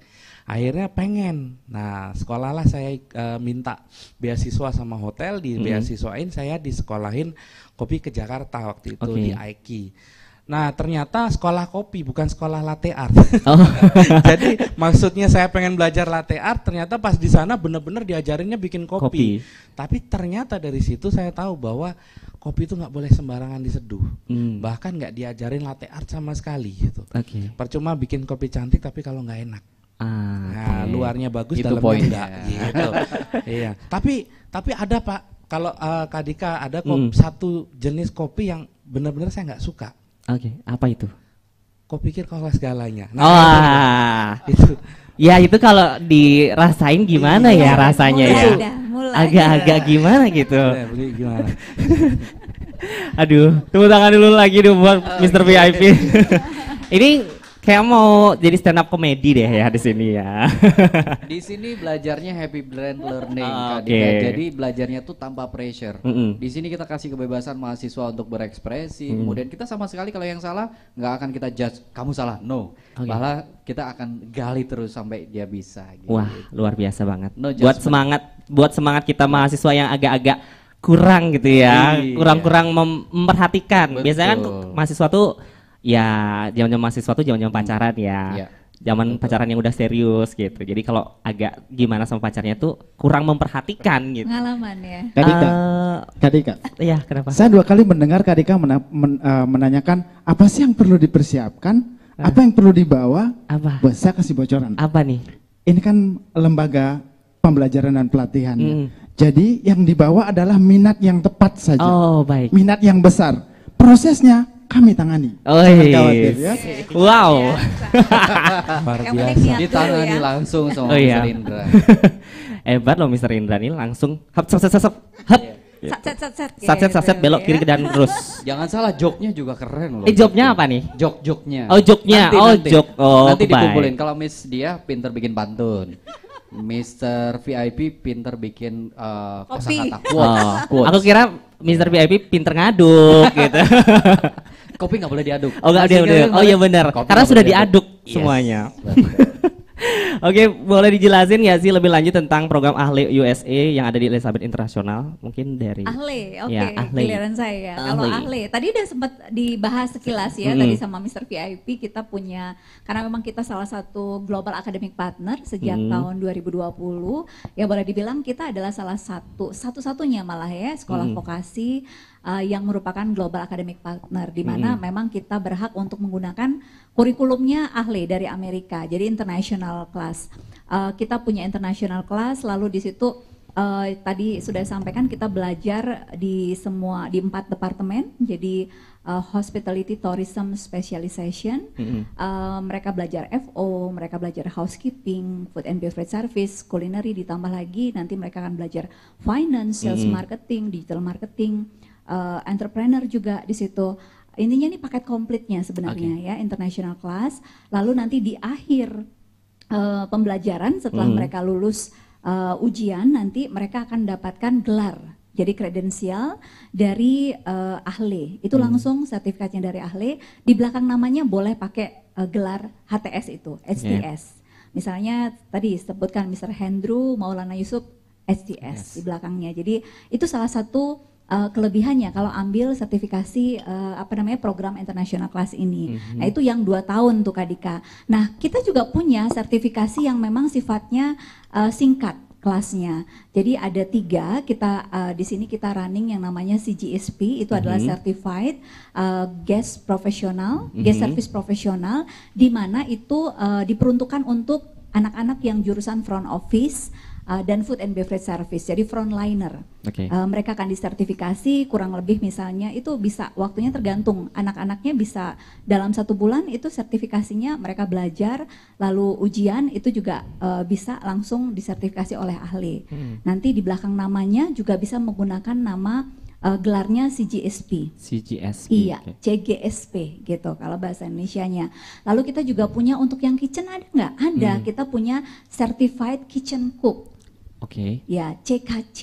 Speaker 3: Akhirnya pengen. Nah sekolahlah saya uh, minta beasiswa sama hotel di mm -hmm. beasiswain saya disekolahin kopi ke Jakarta waktu itu okay. di Aiki. Nah, ternyata sekolah kopi bukan sekolah latte art. Oh. Jadi maksudnya saya pengen belajar latte art, ternyata pas di sana bener-bener diajarinnya bikin kopi. kopi. Tapi ternyata dari situ saya tahu bahwa kopi itu nggak boleh sembarangan diseduh. Hmm. Bahkan nggak diajarin latte art sama sekali gitu. Okay. Percuma bikin kopi cantik tapi kalau nggak enak. Ah, nah, okay. luarnya bagus, itu dalamnya enggak. gitu. iya. Tapi tapi ada Pak, kalau uh, eh, Kadika ada kopi, hmm. satu jenis kopi yang benar-benar saya nggak suka.
Speaker 2: Oke, okay, apa itu?
Speaker 3: Kau pikir kalau segalanya? Nah, oh, ah.
Speaker 2: itu. Ya itu kalau dirasain gimana ya iya, ya rasanya mulai ya? Agak-agak gimana gitu? gimana? Aduh, tepuk tangan dulu lagi dulu buat okay. Mr. VIP. Ini Kayak mau jadi stand up komedi deh ya di sini ya.
Speaker 4: di sini belajarnya happy brand learning, oh, Kak ya. Jadi belajarnya tuh tanpa pressure. Mm -hmm. Di sini kita kasih kebebasan mahasiswa untuk berekspresi. Mm Kemudian kita sama sekali kalau yang salah nggak akan kita judge. Kamu salah, no. Okay. Oh, gitu. Malah kita akan gali terus sampai dia bisa. Gitu.
Speaker 2: Wah luar biasa banget. No buat semangat, buat semangat kita mahasiswa yang agak-agak kurang gitu ya, iya. kurang-kurang memperhatikan. Betul. Biasanya kan mahasiswa tuh ya zaman-zaman mahasiswa tuh zaman-zaman hmm. pacaran ya. Yeah zaman Betul. pacaran yang udah serius gitu. Jadi kalau agak gimana sama pacarnya tuh kurang memperhatikan gitu. Pengalaman ya. Kadika. Uh, eh, Kadika. Iya, kenapa?
Speaker 5: Saya dua kali mendengar Kadika mena men uh, menanyakan apa sih yang perlu dipersiapkan, eh. apa yang perlu dibawa. Apa? Buat saya kasih bocoran. Apa nih? Ini kan lembaga pembelajaran dan pelatihan. Mm. Jadi yang dibawa adalah minat yang tepat saja. Oh, baik. Minat yang besar. Prosesnya kami tangani. Oh, iya. khawatir ya. Wow. Iya, Luar biasa. Ditangani ya. langsung sama oh, iya. Mr. Indra.
Speaker 2: Hebat loh Mr. Indra ini langsung hap sap sap sap hap. Iya. Sat satset. sat satset iya, belok gitu kiri ya. dan terus.
Speaker 4: Jangan salah joknya juga keren loh. Eh joknya apa nih? Jok joknya. Oh joknya. Nanti, oh nanti. jok. Oh nanti dikumpulin kalau Miss dia pinter bikin pantun. Mister VIP pinter bikin uh, kata quotes. Oh, quotes. Aku
Speaker 2: kira Mister VIP pinter ngaduk gitu. Kopi nggak boleh diaduk. Oh nggak boleh. Oh iya benar. Karena sudah diaduk, diaduk yes. semuanya. Oke, boleh dijelasin nggak sih lebih lanjut tentang program ahli USA yang ada di Elizabeth Internasional? Mungkin dari ahli, ya, oke, okay. ya, ahli. giliran saya. Ya. Kalau ahli.
Speaker 1: tadi udah sempat dibahas sekilas ya hmm. tadi sama Mr. VIP kita punya karena memang kita salah satu global academic partner sejak hmm. tahun 2020. Ya boleh dibilang kita adalah salah satu satu-satunya malah ya sekolah hmm. vokasi uh, yang merupakan Global Academic Partner di mana hmm. memang kita berhak untuk menggunakan kurikulumnya ahli dari Amerika. Jadi international class. Uh, kita punya international class lalu di situ uh, tadi sudah sampaikan kita belajar di semua di empat departemen jadi uh, hospitality tourism specialization mm -hmm. uh, mereka belajar FO mereka belajar housekeeping food and beverage service culinary ditambah lagi nanti mereka akan belajar finance sales mm -hmm. marketing digital marketing uh, entrepreneur juga di situ. Intinya ini paket komplitnya sebenarnya okay. ya international class. Lalu nanti di akhir uh, pembelajaran setelah hmm. mereka lulus uh, ujian nanti mereka akan mendapatkan gelar jadi kredensial dari uh, ahli itu hmm. langsung sertifikatnya dari ahli di belakang namanya boleh pakai uh, gelar HTS itu HTS yeah. misalnya tadi sebutkan Mr. Hendru Maulana Yusuf HTS yes. di belakangnya jadi itu salah satu uh, kelebihannya kalau ambil sertifikasi uh, apa namanya program internasional kelas ini. Mm -hmm. Nah, itu yang dua tahun tuh kadika. Nah, kita juga punya sertifikasi yang memang sifatnya uh, singkat kelasnya. Jadi ada tiga kita uh, di sini kita running yang namanya CGSP itu mm -hmm. adalah Certified uh, Guest Professional, mm -hmm. Guest Service Professional, di mana itu uh, diperuntukkan untuk anak-anak yang jurusan front office uh, dan food and beverage service jadi frontliner okay. uh, mereka akan disertifikasi kurang lebih misalnya itu bisa waktunya tergantung anak-anaknya bisa dalam satu bulan itu sertifikasinya mereka belajar lalu ujian itu juga uh, bisa langsung disertifikasi oleh ahli hmm. nanti di belakang namanya juga bisa menggunakan nama uh, gelarnya CGSP.
Speaker 4: CGSP.
Speaker 2: Iya, okay.
Speaker 1: CGSP gitu kalau bahasa Indonesia-nya. Lalu kita juga punya untuk yang kitchen ada nggak? Ada. Hmm. Kita punya Certified Kitchen Cook. Oke. Okay. Ya, CKC.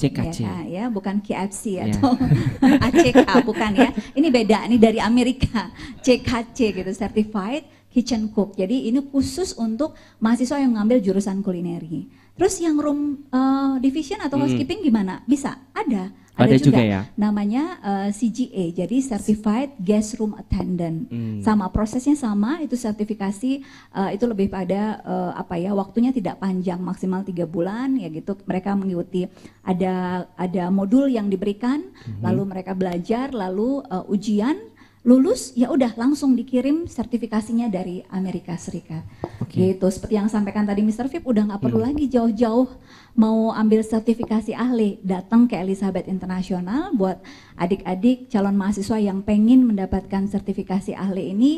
Speaker 1: CKC. Ya, ah, ya, ya, ya, bukan KFC atau ACK, bukan ya. Ini beda, ini dari Amerika. CKC gitu, Certified Kitchen Cook. Jadi ini khusus untuk mahasiswa yang ngambil jurusan kulineri. Terus yang room uh, division atau hmm. housekeeping hmm. gimana? Bisa, ada ada, ada juga, juga ya. Namanya uh, eh, CGA, jadi Certified Guest Room Attendant. Hmm. Sama prosesnya sama, itu sertifikasi uh, itu lebih pada uh, apa ya? Waktunya tidak panjang, maksimal tiga bulan ya gitu. Mereka mengikuti ada ada modul yang diberikan, hmm. lalu mereka belajar, lalu uh, ujian lulus ya udah langsung dikirim sertifikasinya dari Amerika Serikat. Okay. Gitu. Seperti yang sampaikan tadi Mr. Vip udah nggak perlu hmm. lagi jauh-jauh mau ambil sertifikasi ahli, datang ke Elizabeth International buat adik-adik calon mahasiswa yang pengen mendapatkan sertifikasi ahli ini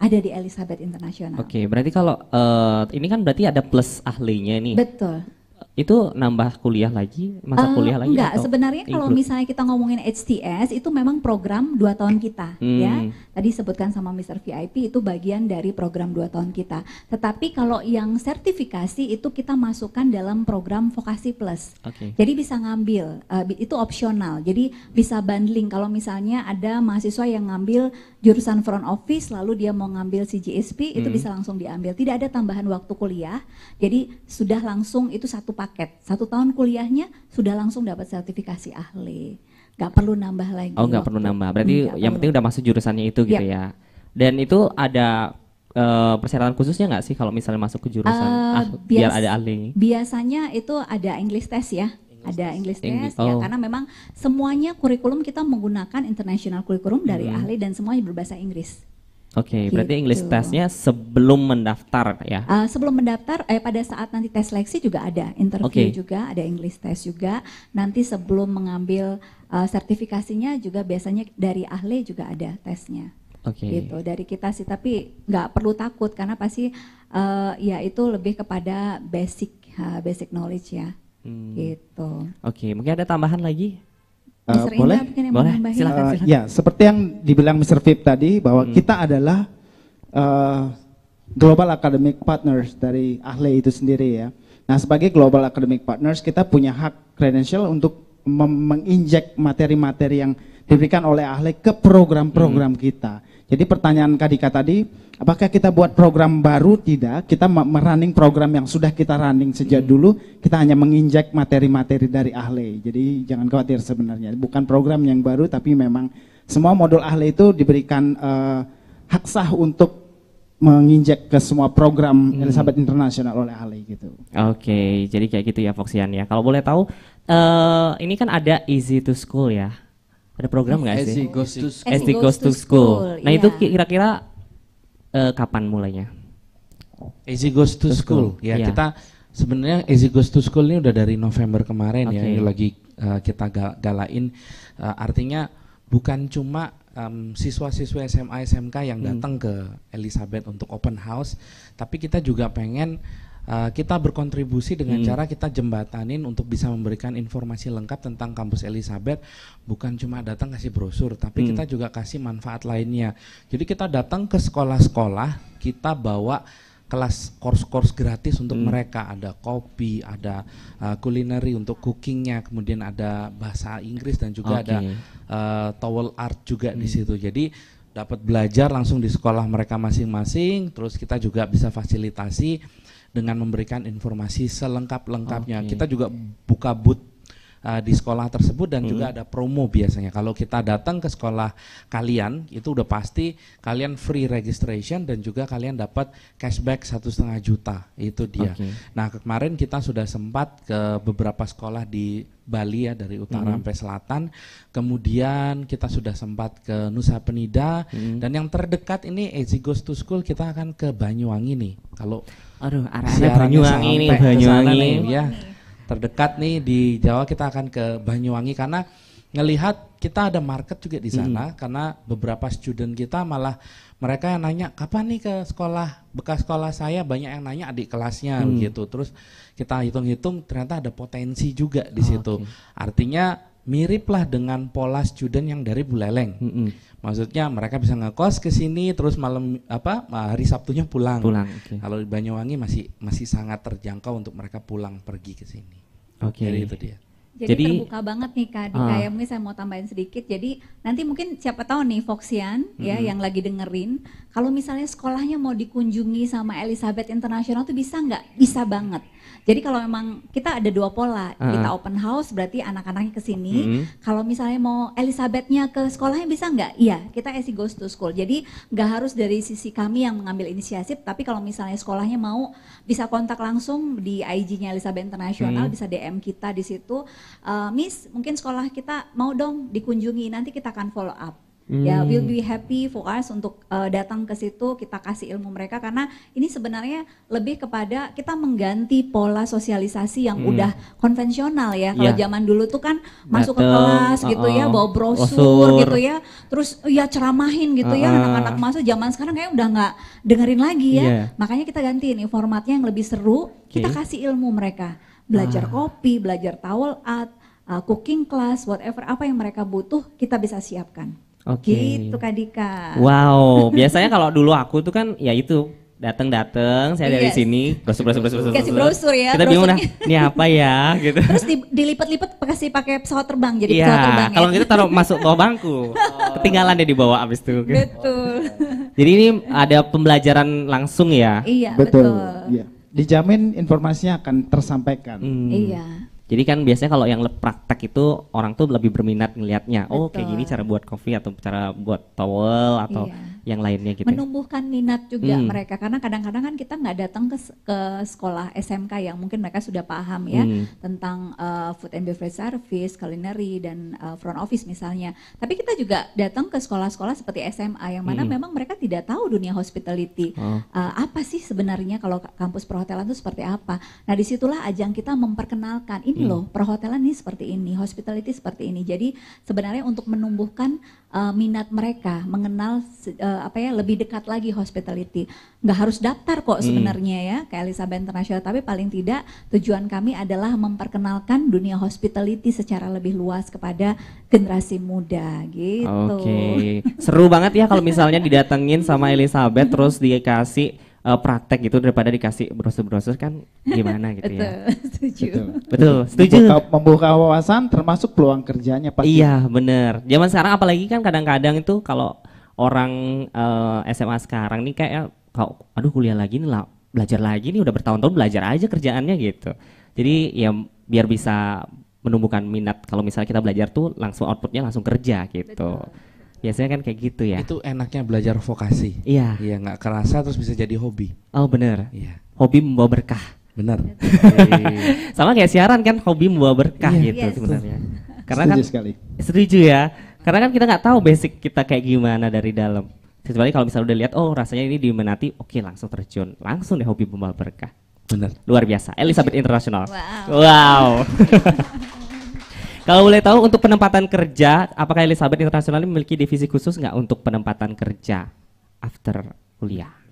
Speaker 1: ada di Elizabeth International.
Speaker 2: Oke, okay, berarti kalau uh, ini kan berarti ada plus ahlinya nih. Betul itu nambah kuliah lagi masa uh, kuliah lagi enggak sebenarnya kalau misalnya
Speaker 1: kita ngomongin HTS itu memang program 2 tahun kita hmm. ya tadi sebutkan sama Mr. VIP itu bagian dari program 2 tahun kita tetapi kalau yang sertifikasi itu kita masukkan dalam program vokasi plus okay. jadi bisa ngambil uh, itu opsional jadi bisa bundling kalau misalnya ada mahasiswa yang ngambil jurusan front office lalu dia mau ngambil CGSP hmm. itu bisa langsung diambil tidak ada tambahan waktu kuliah jadi sudah langsung itu satu paket. Satu tahun kuliahnya sudah langsung dapat sertifikasi ahli. Gak perlu nambah lagi. Oh, gak perlu
Speaker 2: nambah. Berarti hmm, yang penting udah masuk jurusannya itu gitu yep. Iya. ya. Dan itu ada uh, persyaratan khususnya nggak sih kalau misalnya masuk ke jurusan uh, ah, bias, biar ada ahli?
Speaker 1: Biasanya itu ada English test ya ada English test ya, oh. ya karena memang semuanya kurikulum kita menggunakan international kurikulum dari hmm. ahli dan semuanya berbahasa Inggris.
Speaker 2: Oke, okay, gitu. berarti English testnya sebelum mendaftar ya? Uh,
Speaker 1: sebelum mendaftar, eh, pada saat nanti tes seleksi juga ada interview okay. juga, ada English test juga. Nanti sebelum mengambil uh, sertifikasinya juga biasanya dari ahli juga ada tesnya. Oke. Okay. Gitu dari kita sih, tapi nggak perlu takut karena pasti uh, ya itu lebih kepada basic uh, basic knowledge ya. Hmm. Gitu.
Speaker 2: Oke, okay, mungkin ada tambahan lagi? Uh, boleh, boleh. Silakan, eh, silakan. Uh, ya,
Speaker 5: seperti yang dibilang Mr. Vip tadi bahwa hmm. kita adalah uh, global academic partners dari ahli itu sendiri ya. Nah, sebagai global academic partners kita punya hak kredensial untuk menginjek materi-materi yang diberikan oleh ahli ke program-program hmm. kita. Jadi pertanyaan Kadika tadi, apakah kita buat program baru? Tidak, kita merunning program yang sudah kita running sejak hmm. dulu, kita hanya menginjek materi-materi dari ahli. Jadi jangan khawatir sebenarnya, bukan program yang baru tapi memang semua modul ahli itu diberikan uh, hak sah untuk menginjek ke semua program hmm. Elizabeth Internasional oleh ahli gitu.
Speaker 2: Oke, okay, jadi kayak gitu ya Foxian ya. Kalau boleh tahu uh, ini kan ada Easy to School ya ada program nggak sih? SD Goes to School. Nah itu kira-kira kapan mulainya?
Speaker 3: Easy Goes to, school. Ya iya. kita sebenarnya Easy Goes to School ini udah dari November kemarin ya ini lagi eh, kita gal galain. Eh, artinya bukan cuma um, siswa-siswa SMA SMK yang hmm. datang hmm. ke Elizabeth untuk open house, tapi kita juga pengen Eh, kita berkontribusi dengan hmm. cara kita jembatanin untuk bisa memberikan informasi lengkap tentang kampus Elizabeth bukan cuma datang kasih brosur tapi hmm. kita juga kasih manfaat lainnya jadi kita datang ke sekolah-sekolah kita bawa kelas course-course gratis untuk hmm. mereka ada kopi ada uh, eh, culinary untuk cookingnya kemudian ada bahasa Inggris dan juga okay. ada uh, towel art juga hmm. di situ jadi dapat belajar langsung di sekolah mereka masing-masing terus kita juga bisa fasilitasi dengan memberikan informasi selengkap-lengkapnya. Okay. Kita juga buka booth uh, di sekolah tersebut dan hmm. juga ada promo biasanya. Kalau kita datang ke sekolah kalian itu udah pasti kalian free registration dan juga kalian dapat cashback satu setengah juta itu dia. Okay. Nah kemarin kita sudah sempat ke beberapa sekolah di Bali ya dari utara hmm. sampai selatan. Kemudian kita sudah sempat ke Nusa Penida hmm. dan yang terdekat ini Easy goes to school kita akan ke Banyuwangi nih. Kalau Aduh, arahnya Banyuwangi nih, Banyuwangi ya. Terdekat nih di Jawa kita akan ke Banyuwangi karena ngelihat kita ada market juga di sana hmm. karena beberapa student kita malah mereka yang nanya kapan nih ke sekolah bekas sekolah saya banyak yang nanya adik kelasnya hmm. gitu terus kita hitung-hitung ternyata ada potensi juga di oh, situ okay. artinya miriplah dengan pola student yang dari Buleleng. Mm -hmm. Maksudnya mereka bisa ngekos ke sini terus malam apa hari Sabtunya pulang. Pulang. Okay. Kalau di Banyuwangi masih masih sangat terjangkau untuk mereka pulang pergi ke sini. Oke. Okay. Jadi itu dia.
Speaker 1: Jadi, jadi terbuka banget nih Kak Dika ah. uh, ya mungkin saya mau tambahin sedikit. Jadi nanti mungkin siapa tahu nih Foxian mm -hmm. ya yang lagi dengerin kalau misalnya sekolahnya mau dikunjungi sama Elizabeth International tuh bisa nggak? Bisa banget. Jadi kalau memang kita ada dua pola, uh -huh. kita open house berarti anak-anaknya ke sini. Mm -hmm. Kalau misalnya mau Elizabethnya ke sekolahnya bisa nggak? Iya, kita esi goes to school. Jadi nggak harus dari sisi kami yang mengambil inisiatif, tapi kalau misalnya sekolahnya mau bisa kontak langsung di IG-nya Elizabeth Internasional, mm -hmm. bisa DM kita di situ. Uh, Miss, mungkin sekolah kita mau dong dikunjungi, nanti kita akan follow up.
Speaker 3: Ya, hmm. Ya, will be
Speaker 1: happy for us untuk uh, datang ke situ, kita kasih ilmu mereka karena ini sebenarnya lebih kepada kita mengganti pola sosialisasi yang hmm. udah konvensional ya. Kalau yeah. zaman dulu tuh kan masuk ke kelas uh -uh. gitu ya, eh, bawa brosur, brosur gitu ya, terus ya ceramahin gitu uh -uh. ya anak-anak masuk. Zaman sekarang kayak udah nggak dengerin lagi ya. Yeah. Makanya kita ganti nih formatnya yang lebih seru, okay. kita kasih ilmu mereka. Belajar uh. kopi, belajar towel art, uh, cooking class, whatever apa yang mereka butuh kita bisa siapkan.
Speaker 2: Oke. Okay. Gitu Kak Wow, biasanya kalau dulu aku tuh kan ya itu datang-datang saya yes. dari iya. sini brosur brosur brosur brosur kasih brosur, brosur ya kita bingung nah ini apa ya gitu terus
Speaker 1: di, lipet lipet kasih pakai pesawat terbang jadi yeah, pesawat iya, terbang ya. kalau ya. kita gitu
Speaker 2: taruh masuk bawah bangku ketinggalan deh dibawa abis itu gitu. betul jadi ini ada pembelajaran langsung ya iya betul, betul. Ya.
Speaker 5: dijamin informasinya akan tersampaikan hmm.
Speaker 1: iya
Speaker 2: jadi kan biasanya kalau yang praktek itu orang tuh lebih berminat ngelihatnya, oh kayak gini cara buat kopi atau cara buat towel atau yeah yang lainnya gitu. Ya? Menumbuhkan
Speaker 1: minat juga hmm. mereka karena kadang-kadang kan kita nggak datang ke ke sekolah SMK yang mungkin mereka sudah paham ya hmm. tentang uh, food and beverage service, culinary dan uh, front office misalnya. Tapi kita juga datang ke sekolah-sekolah seperti SMA yang mana hmm. memang mereka tidak tahu dunia hospitality. Oh. Uh, apa sih sebenarnya kalau kampus perhotelan itu seperti apa? Nah, disitulah ajang kita memperkenalkan ini hmm. loh perhotelan ini seperti ini, hospitality seperti ini. Jadi sebenarnya untuk menumbuhkan uh, minat mereka mengenal uh, apa ya lebih dekat lagi hospitality. Nggak harus daftar kok hmm. sebenarnya hmm. ya ke Elizabeth International, tapi paling tidak tujuan kami adalah memperkenalkan dunia hospitality secara lebih luas kepada generasi muda gitu. Oke. Okay.
Speaker 2: Seru banget ya kalau misalnya didatengin sama Elizabeth terus dikasih uh, praktek gitu daripada dikasih brosur-brosur kan gimana gitu ya.
Speaker 1: setuju. Betul.
Speaker 2: Betul, setuju.
Speaker 1: Membuka,
Speaker 5: membuka wawasan termasuk peluang kerjanya pasti. Iya,
Speaker 2: bener. Zaman sekarang apalagi kan kadang-kadang itu kalau orang uh, eh, SMA sekarang nih kayak kalau aduh kuliah lagi nih lah, belajar lagi nih udah bertahun-tahun belajar aja kerjaannya gitu. Jadi ya biar bisa menumbuhkan minat kalau misalnya kita belajar tuh langsung outputnya langsung kerja gitu. Betul Biasanya kan kayak gitu ya. Itu enaknya belajar vokasi. Iya. Iya nggak kerasa terus bisa jadi hobi. Oh benar Iya. Hobi membawa berkah. benar Sama kayak siaran kan hobi membawa berkah iya, gitu yes. Iya, sebenarnya. Karena setuju kan sekali. setuju ya. Karena kan kita nggak tahu basic kita kayak gimana dari dalam. Kecuali kalau misalnya udah lihat oh rasanya ini diminati, oke langsung terjun, langsung deh hobi membawa berkah. benar Luar biasa. Elizabeth International Wow. wow. Kalau boleh tahu untuk penempatan kerja, apakah Elizabeth Internasional memiliki divisi khusus nggak untuk penempatan kerja after kuliah?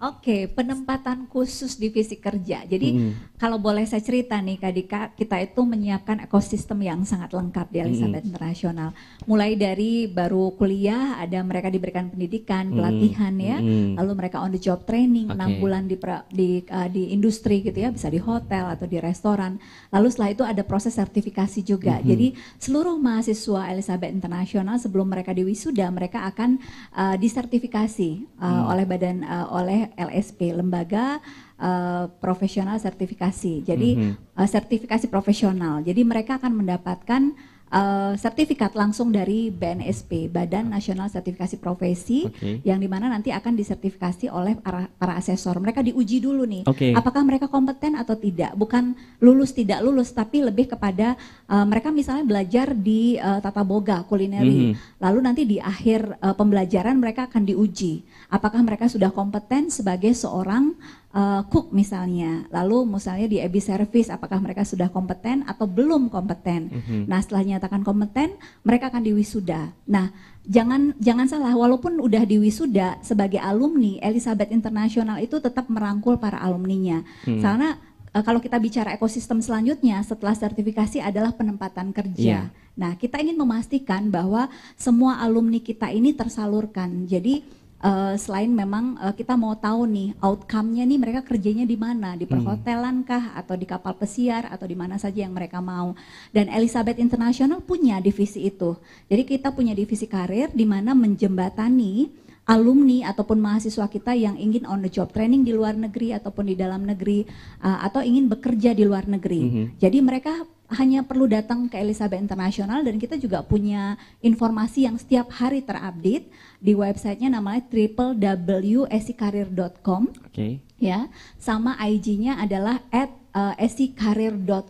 Speaker 1: Oke, okay, penempatan khusus divisi kerja. Jadi hmm. kalau boleh saya cerita nih Kak Dika, kita itu menyiapkan ekosistem yang sangat lengkap di Elizabeth hmm. Internasional. Mulai dari baru kuliah, ada mereka diberikan pendidikan, pelatihan hmm. ya, hmm. lalu mereka on the job training okay. 6 bulan di di, uh, di industri gitu ya, bisa di hotel atau di restoran. Lalu setelah itu ada proses sertifikasi juga. Hmm. Jadi seluruh mahasiswa Elizabeth Internasional sebelum mereka diwisuda, mereka akan uh, disertifikasi uh, hmm. oleh badan uh, oleh LSP lembaga uh, profesional sertifikasi. Jadi mm -hmm. uh, sertifikasi profesional. Jadi mereka akan mendapatkan uh, sertifikat langsung dari BNSP Badan ah. Nasional Sertifikasi Profesi okay. yang dimana nanti akan disertifikasi oleh para, para asesor mereka diuji dulu nih okay. apakah mereka kompeten atau tidak bukan lulus tidak lulus tapi lebih kepada uh, mereka misalnya belajar di uh, tata boga kulineri mm -hmm. lalu nanti di akhir uh, pembelajaran mereka akan diuji apakah mereka sudah kompeten sebagai seorang uh, cook misalnya, lalu misalnya di EBI service apakah mereka sudah kompeten atau belum kompeten. Mm -hmm. Nah setelah nyatakan kompeten, mereka akan diwisuda. Nah jangan jangan salah, walaupun udah diwisuda sebagai alumni Elizabeth International itu tetap merangkul para alumninya, mm. karena uh, kalau kita bicara ekosistem selanjutnya setelah sertifikasi adalah penempatan kerja. Yeah. Nah, kita ingin memastikan bahwa semua alumni kita ini tersalurkan. Jadi, uh, selain memang uh, kita mau tahu nih outcome-nya nih mereka kerjanya di mana di hmm. perhotelan kah atau di kapal pesiar atau di mana saja yang mereka mau dan Elizabeth International punya divisi itu jadi kita punya divisi karir di mana menjembatani alumni ataupun mahasiswa kita yang ingin on the job training di luar negeri ataupun di dalam negeri uh, atau ingin bekerja di luar negeri. Mm -hmm. Jadi mereka hanya perlu datang ke Elizabeth International dan kita juga punya informasi yang setiap hari terupdate di websitenya namanya triple www.esikarir.com oke okay. ya sama IG-nya adalah at uh,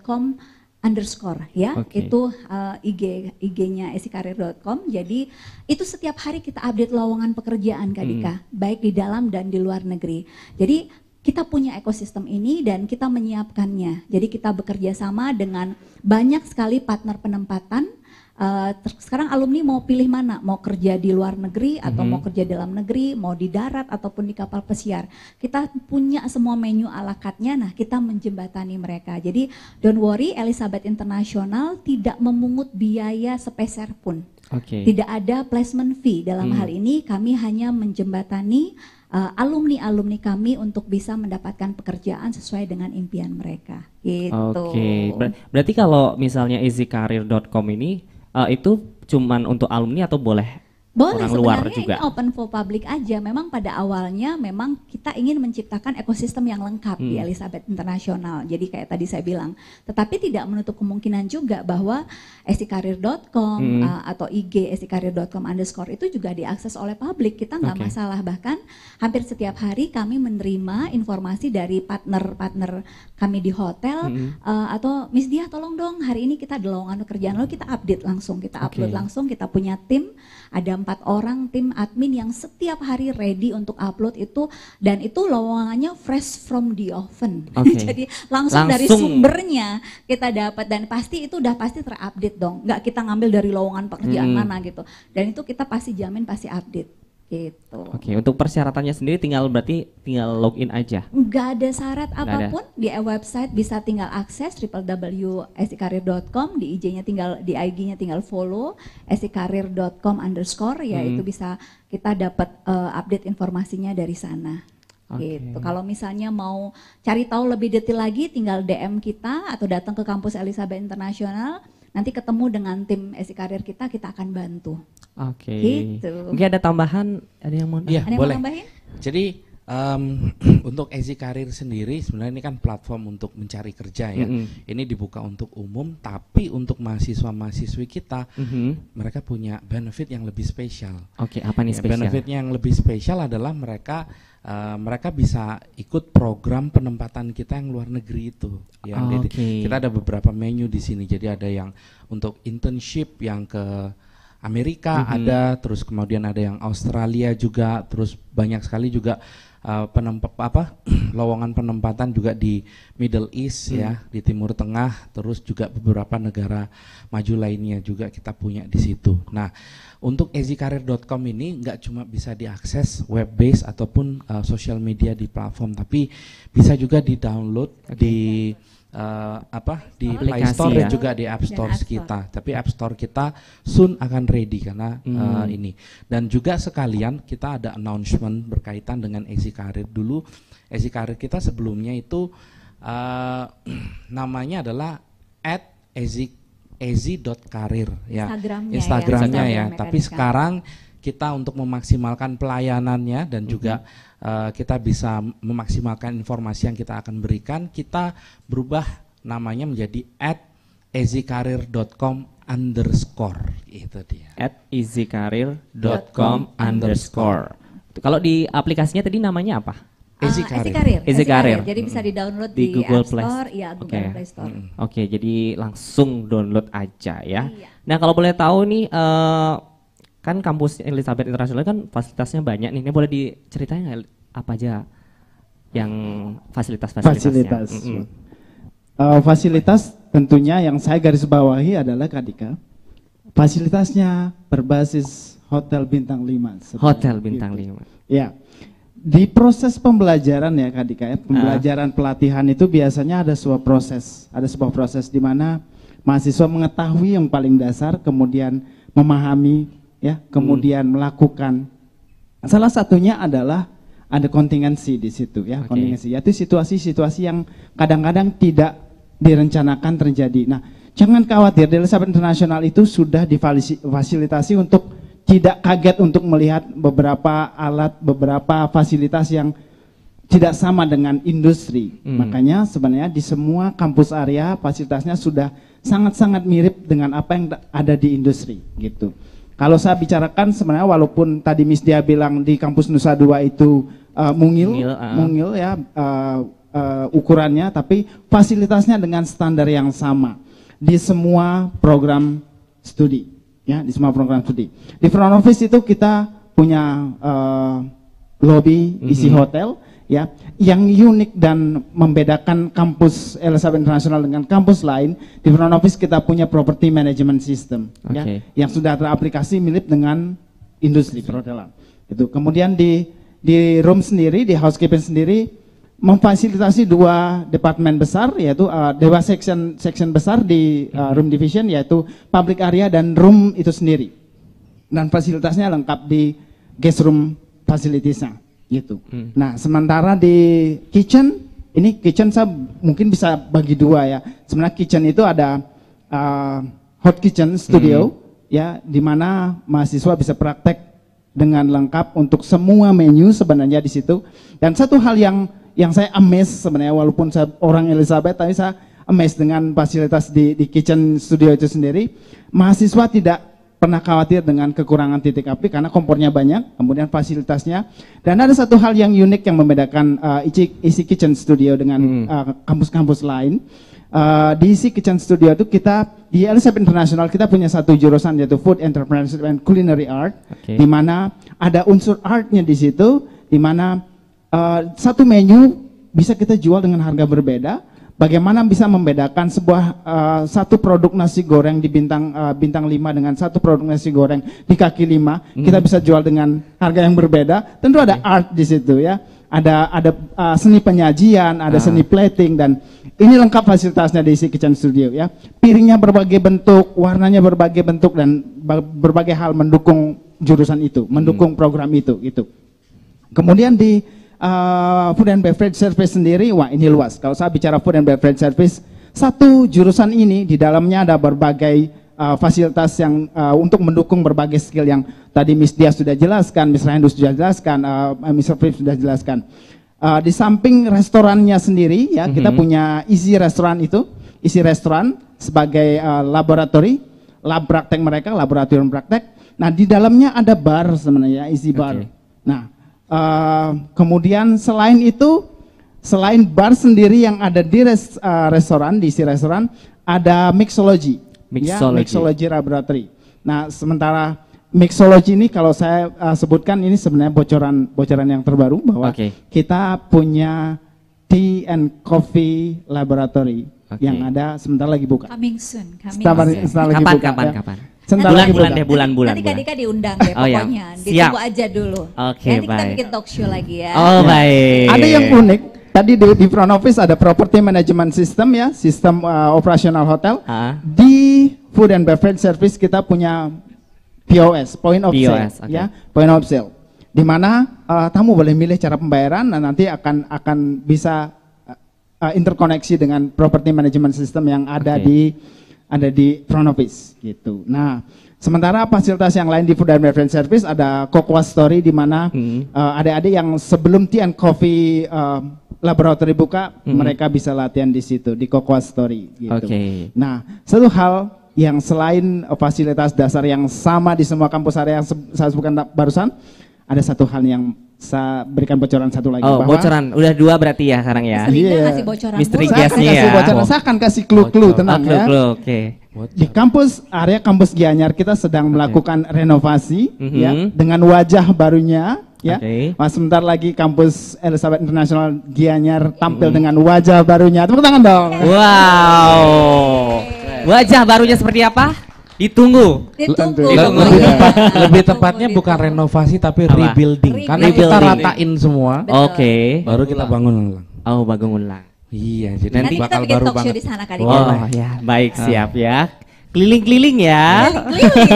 Speaker 1: com underscore ya okay. itu uh, eh, IG IG-nya esikarir.com jadi itu setiap hari kita update lowongan pekerjaan Kak Dika hmm. baik di dalam dan di luar negeri jadi kita punya ekosistem ini dan kita menyiapkannya jadi kita bekerja sama dengan banyak sekali partner penempatan Uh, sekarang alumni mau pilih mana, mau kerja di luar negeri atau mm -hmm. mau kerja dalam negeri, mau di darat ataupun di kapal pesiar. Kita punya semua menu ala katnya nah kita menjembatani mereka. Jadi don't worry, Elizabeth International tidak memungut biaya sepeser pun. Okay. Tidak ada placement fee dalam mm. hal ini, kami hanya menjembatani eh, alumni-alumni uh, kami untuk bisa mendapatkan pekerjaan sesuai dengan impian mereka. Gitu. Oke. Okay.
Speaker 2: Ber berarti kalau misalnya easycareer.com ini uh, itu cuman untuk alumni atau boleh boleh, orang luar juga. Ini
Speaker 1: open for public aja. Memang pada awalnya memang kita ingin menciptakan ekosistem yang lengkap hmm. di Elizabeth International. Jadi kayak tadi saya bilang, tetapi tidak menutup kemungkinan juga bahwa esikarir.com hmm. uh, atau IG esikarir.com underscore itu juga diakses oleh publik. Kita nggak okay. masalah. Bahkan hampir setiap hari kami menerima informasi dari partner-partner kami di hotel hmm. uh, atau Miss Diah tolong dong hari ini kita ada lowongan kerjaan. lo kita update langsung, kita upload langsung, kita punya tim ada empat orang tim admin yang setiap hari ready untuk upload itu dan itu lowongannya fresh from the oven. Okay. Jadi langsung, langsung dari sumbernya kita dapat dan pasti itu udah pasti terupdate dong. Nggak kita ngambil dari lowongan pekerjaan hmm. mana gitu. Dan itu kita pasti jamin pasti update gitu.
Speaker 2: Oke, untuk persyaratannya sendiri tinggal berarti tinggal login aja.
Speaker 1: Enggak ada syarat Nggak apapun ada. di e website bisa tinggal akses www.sikarir.com di IG-nya tinggal di IG-nya tinggal follow sikarir.com underscore ya hmm. itu bisa kita dapat uh, update informasinya dari sana. Okay. Gitu. Kalau misalnya mau cari tahu lebih detail lagi tinggal DM kita atau datang ke kampus Elizabeth Internasional nanti ketemu dengan tim SI Karir kita, kita akan bantu.
Speaker 3: Oke. Okay. Gitu. Mungkin
Speaker 2: ada tambahan, ada yang mau? Iya,
Speaker 3: ada yang boleh. Mau tambahin? Jadi um, untuk Ezi Karir sendiri sebenarnya ini kan platform untuk mencari kerja ya. Mm-hmm. Ini dibuka untuk umum, tapi untuk mahasiswa-mahasiswi kita mm-hmm. mereka punya benefit yang lebih spesial. Oke, okay, apa nih ya, spesial? Benefit yang lebih spesial adalah mereka Eh, mereka bisa ikut program penempatan kita yang luar negeri itu. Yang oh, ah, okay. kita ada beberapa menu di sini. Jadi ada yang untuk internship yang ke Amerika mm -hmm. ada, terus kemudian ada yang Australia juga, terus banyak sekali juga uh, eh, penempat apa lowongan penempatan juga di Middle East mm. ya, hmm. di Timur Tengah, terus juga beberapa negara maju lainnya juga kita punya di situ. Nah, untuk ezikarir.com ini nggak cuma bisa diakses web base ataupun uh, social media di platform, tapi bisa juga di download okay. di uh, eh, apa di Aplikasi Play Store ya? dan juga di App iya, Store, App Store kita. Tapi App Store kita soon akan ready karena eh, hmm. uh, ini. Dan juga sekalian kita ada announcement berkaitan dengan ezikarir dulu. ezikarir kita sebelumnya itu uh, namanya adalah at ezik @ezi.karir ya. Instagramnya, ya, Instagramnya ya. Instagram ya. Tapi sekarang kita untuk memaksimalkan pelayanannya dan mm-hmm. juga uh, eh, kita bisa memaksimalkan informasi yang kita akan berikan, kita berubah namanya menjadi at @ezikarir.com underscore itu dia at easycareer.com
Speaker 2: underscore kalau di aplikasinya tadi namanya apa Ah, easy Karir. Easy Karir. Easy Karir. Jadi bisa di-download di, di Google App Play Store, ya Google okay. Play Oke, okay, jadi langsung download aja ya. Iya. Nah, kalau boleh tahu nih uh, kan kampus Elizabeth International kan fasilitasnya banyak nih. Ini boleh diceritain nggak apa aja yang fasilitas-fasilitasnya? Fasilitas. Mm
Speaker 5: uh, fasilitas tentunya yang saya garis bawahi adalah Kadika. Fasilitasnya berbasis hotel bintang 5. Hotel bintang gitu. 5. Ya di proses pembelajaran ya Kak Dika ya, ah. pembelajaran uh. pelatihan itu biasanya ada sebuah proses, ada sebuah proses di mana mahasiswa mengetahui yang paling dasar, kemudian memahami ya, kemudian hmm. melakukan. Salah satunya adalah ada kontingensi di situ ya, okay. kontingensi yaitu situasi-situasi yang kadang-kadang tidak direncanakan terjadi. Nah, jangan khawatir, di International Internasional itu sudah difasilitasi untuk tidak kaget untuk melihat beberapa alat, beberapa fasilitas yang tidak sama dengan industri. Hmm. Makanya sebenarnya di semua kampus area fasilitasnya sudah sangat-sangat mirip dengan apa yang ada di industri gitu. Kalau saya bicarakan sebenarnya walaupun tadi Miss Dia bilang di kampus Nusa Dua itu uh, mungil, mungil, uh. mungil ya uh, uh, ukurannya, tapi fasilitasnya dengan standar yang sama di semua program studi ya di semua program studi. Di front office itu kita punya uh, lobby isi mm -hmm. hotel ya yang unik dan membedakan kampus LSAB internasional dengan kampus lain di front office kita punya property management system okay. ya yang sudah teraplikasi mirip dengan industri perhotelan itu kemudian di di room sendiri di housekeeping sendiri memfasilitasi dua departemen besar yaitu uh, dewa section section besar di uh, room division yaitu public area dan room itu sendiri dan fasilitasnya lengkap di guest room facilitiesnya gitu. Hmm. Nah sementara di kitchen ini kitchen saya mungkin bisa bagi dua ya. Sebenarnya kitchen itu ada uh, hot kitchen studio hmm. ya di mana mahasiswa bisa praktek dengan lengkap untuk semua menu sebenarnya di situ. Dan satu hal yang yang saya amazed sebenarnya walaupun saya orang Elizabeth tapi saya amazed dengan fasilitas di, di kitchen studio itu sendiri. Mahasiswa tidak pernah khawatir dengan kekurangan titik api karena kompornya banyak, kemudian fasilitasnya. Dan ada satu hal yang unik yang membedakan uh, isi, kitchen studio dengan kampus-kampus hmm. uh, lain. Uh, di isi kitchen studio itu kita di Elizabeth International kita punya satu jurusan yaitu Food Entrepreneurship and Culinary Art, okay. di mana ada unsur artnya di situ, di mana Eh, satu menu bisa kita jual dengan harga berbeda. Bagaimana bisa membedakan sebuah uh, satu produk nasi goreng di bintang uh, bintang 5 dengan satu produk nasi goreng di kaki 5 hmm. kita bisa jual dengan harga yang berbeda. Tentu ada okay. art di situ ya. Ada ada uh, seni penyajian, ada ah. seni plating dan ini lengkap fasilitasnya di isi kitchen studio ya. Piringnya berbagai bentuk, warnanya berbagai bentuk dan berbagai hal mendukung jurusan itu, mendukung hmm. program itu gitu. Kemudian di uh, food and beverage service sendiri, wah ini luas. Kalau saya bicara food and beverage service, satu jurusan ini di dalamnya ada berbagai uh, fasilitas yang uh, untuk mendukung berbagai skill yang tadi Miss Dia sudah jelaskan, Miss Rendu sudah jelaskan, uh, Miss Rafif sudah jelaskan. Uh, di samping restorannya sendiri, ya mm -hmm. kita mhm. punya isi restoran itu, isi restoran sebagai uh, laboratori, lab praktek mereka, laboratorium praktek. Nah, di dalamnya ada bar sebenarnya, isi ya, bar. Okay. Nah, Uh, kemudian selain itu, selain bar sendiri yang ada di res, uh, restoran, di si restoran, ada mixology. Ya, mixology. Ya, mixology laboratory. Nah, sementara mixology ini kalau saya uh, sebutkan ini sebenarnya bocoran bocoran yang terbaru bahwa okay. kita punya tea and coffee laboratory okay. yang ada sebentar lagi buka. Coming
Speaker 1: soon. Coming soon. kapan, Kapan, ya. kapan?
Speaker 2: bulan bulan bulan deh bulan bulan. Nanti Kak Dika
Speaker 1: diundang deh oh, iya. pokoknya. Iya. Ditunggu aja dulu. Oke okay, Nanti kita bikin talk show lagi ya. Oh ya. baik. Ada yang
Speaker 5: unik. Tadi di, di front office ada property management system ya, sistem uh, operasional hotel. Ha? Di food and beverage service kita punya POS, point of POS, sale okay. ya, point of sale. Di mana uh, tamu boleh milih cara pembayaran dan nanti akan akan bisa uh, uh interkoneksi dengan property management system yang ada okay. di ada di front office gitu. Nah, sementara fasilitas yang lain di food and beverage service ada Cocoa Story di mana hmm. uh, eh, ada yang sebelum tea and coffee uh, eh, Laboratorium buka, hmm. mereka bisa latihan di situ di Cocoa Story gitu. Okay. Nah, satu hal yang selain eh, fasilitas dasar yang sama di semua kampus area yang saya sebutkan barusan, ada satu hal yang saya berikan bocoran satu lagi oh, bahwa bocoran
Speaker 2: udah dua berarti ya sekarang ya iya. kasih bocoran misteri gasnya ya bocoran. saya akan kasih clue-clue oh, tenang oh, clue, ya oke okay.
Speaker 5: Di kampus area kampus Gianyar kita sedang okay. melakukan renovasi mm -hmm. ya dengan wajah barunya ya. Okay. Mas sebentar lagi kampus Elizabeth International Gianyar tampil mm dengan wajah barunya. Tepuk tangan dong. Wow.
Speaker 2: Wajah barunya seperti apa?
Speaker 3: Ditunggu. Ditunggu. Lebih, tepat, lebih tepatnya Ditunggu. bukan renovasi tapi Apa? rebuilding. Re Karena rebuilding. kita ratain semua. Oke. Okay. Baru kita bangun ulang. Oh, bangun ulang. Iya, jadi nanti, bakal kita baru talk banget. di sana kali oh, ya. Baik, ah. siap ya. Keliling-keliling ya. Keliling.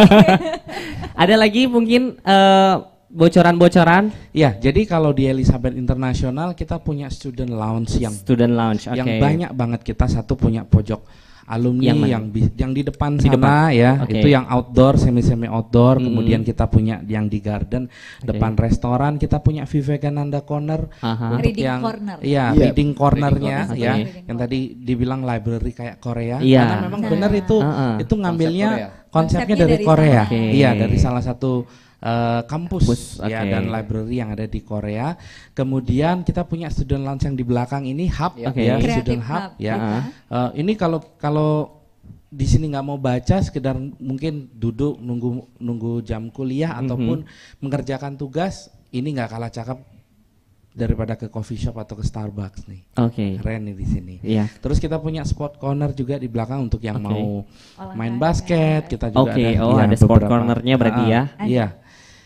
Speaker 3: Ada lagi mungkin uh, bocoran-bocoran? Ya, jadi kalau di Elizabeth International kita punya student lounge yang student lounge okay. yang banyak banget kita satu punya pojok alumni yang, yang yang di depan di sana depan. ya okay. itu yang outdoor semi semi outdoor hmm. kemudian kita punya yang di garden okay. depan restoran kita punya Vivekananda Corner Aha. untuk reading yang corner. ya yeah. Iya. reading cornernya ya. reading ya okay. yang tadi dibilang library kayak Korea yeah. karena memang nah. benar itu uh huh itu ngambilnya konsepnya, konsepnya dari, dari Korea iya okay. dari salah satu uh, kampus, kampus ya dan library yang ada di Korea. Kemudian kita punya student lounge yang di belakang ini hub okay. ya, ya student hub, hub ya. Uh, ini kalau kalau di sini nggak mau baca sekedar mungkin duduk nunggu nunggu jam kuliah mm -hmm. ataupun mengerjakan tugas ini nggak kalah cakep daripada ke coffee shop atau ke Starbucks nih. Oke. Okay. Keren nih di sini. Iya. Yeah. Terus kita punya spot corner juga di belakang untuk yang okay. mau main ya. basket. Kita juga okay. ada, oh, ya, ada sport cornernya berarti ya. Iya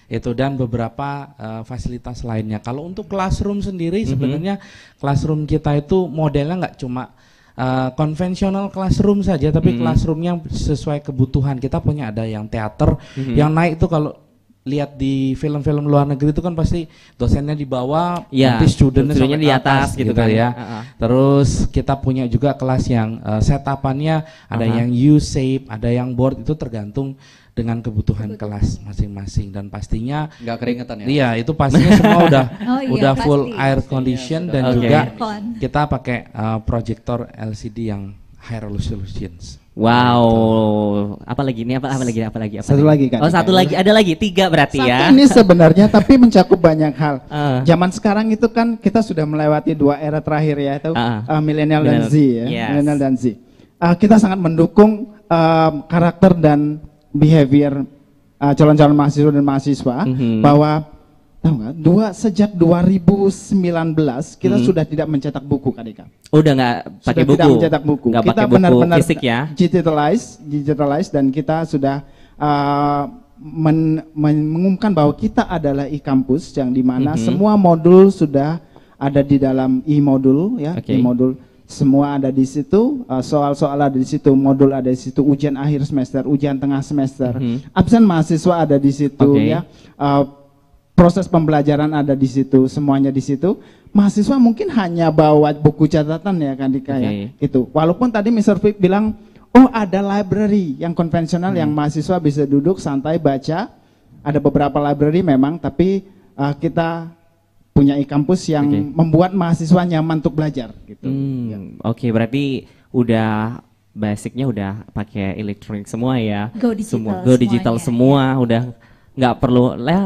Speaker 3: itu dan beberapa uh, fasilitas lainnya. Kalau untuk classroom sendiri mm-hmm. sebenarnya classroom kita itu modelnya nggak cuma Uh, konvensional classroom saja, tapi mm-hmm. classroomnya sesuai kebutuhan. Kita punya ada yang teater, mm-hmm. yang naik itu kalau lihat di film-film luar negeri itu kan pasti dosennya di bawah, ya, nanti studentnya student di atas, gitu, gitu kan ya. Uh -huh. Terus kita punya juga kelas yang uh, setapannya ada uh -huh. yang U shape, ada yang board itu tergantung dengan kebutuhan kelas masing-masing dan pastinya nggak keringetan ya iya itu pastinya semua udah oh, iya, udah pasti. full air iya, condition dan okay. juga kita pakai uh, eh, proyektor LCD yang high resolution Wow, apa lagi ini? Apa, apa lagi? Apa lagi? satu lagi, kan? Oh, satu lagi. Ada lagi tiga berarti ya? satu ya? Ini
Speaker 5: sebenarnya tapi mencakup banyak hal. Uh. Zaman sekarang itu kan kita sudah melewati dua era terakhir ya, itu uh. uh, milenial dan Z ya, yes. milenial dan Z. Uh, kita sangat mendukung um, karakter dan behavior calon uh, calon-calon mahasiswa dan mahasiswa mm-hmm. bahwa tahu nggak dua sejak 2019 kita hmm. sudah tidak mencetak buku
Speaker 2: KDK. udah nggak pakai buku. Tidak mencetak buku. Gak kita benar-benar fisik ya.
Speaker 5: Digitalize, digitalize dan kita sudah uh, men, men, mengumumkan bahwa kita adalah e-kampus yang dimana mm -hmm. semua modul sudah ada di dalam e-modul ya, okay. e-modul semua ada di situ, eh, soal-soal ada di situ, modul ada di situ, ujian akhir semester, ujian tengah semester, hmm. absen mahasiswa ada di situ, okay. ya, uh, proses pembelajaran ada di situ, semuanya di situ. Mahasiswa mungkin hanya bawa buku catatan ya kan Dika okay. ya, itu. Walaupun tadi Mr. Fik bilang, oh ada library yang konvensional hmm. yang mahasiswa bisa duduk santai baca, ada beberapa library memang, tapi uh, kita punya e kampus yang okay. membuat mahasiswa nyaman untuk belajar
Speaker 6: gitu. Hmm, ya. Oke,
Speaker 2: okay, berarti udah basicnya udah pakai elektronik semua ya. Go digital semua. Go digital semua, semua udah nggak perlu lah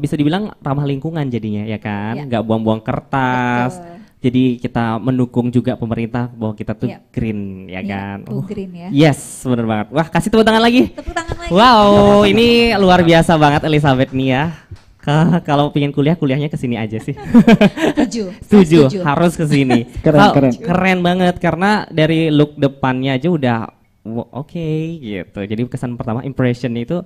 Speaker 2: bisa dibilang ramah lingkungan jadinya ya kan. Ya. nggak ya. buang-buang kertas. Betul. Jadi kita mendukung juga pemerintah bahwa kita tuh yeah. green ya, ya kan. Oh, green ya. Yes, benar banget. Wah, kasih tepuk tangan lagi. Tepuk tangan lagi. Wow, ini luar biasa banget Elizabeth nih ya. Eh, kalau pengen kuliah kuliahnya ke sini aja sih. Setuju. Setuju, harus ke sini. keren, oh, keren. Keren banget karena dari look depannya aja udah oke okay, gitu. Jadi kesan pertama impression itu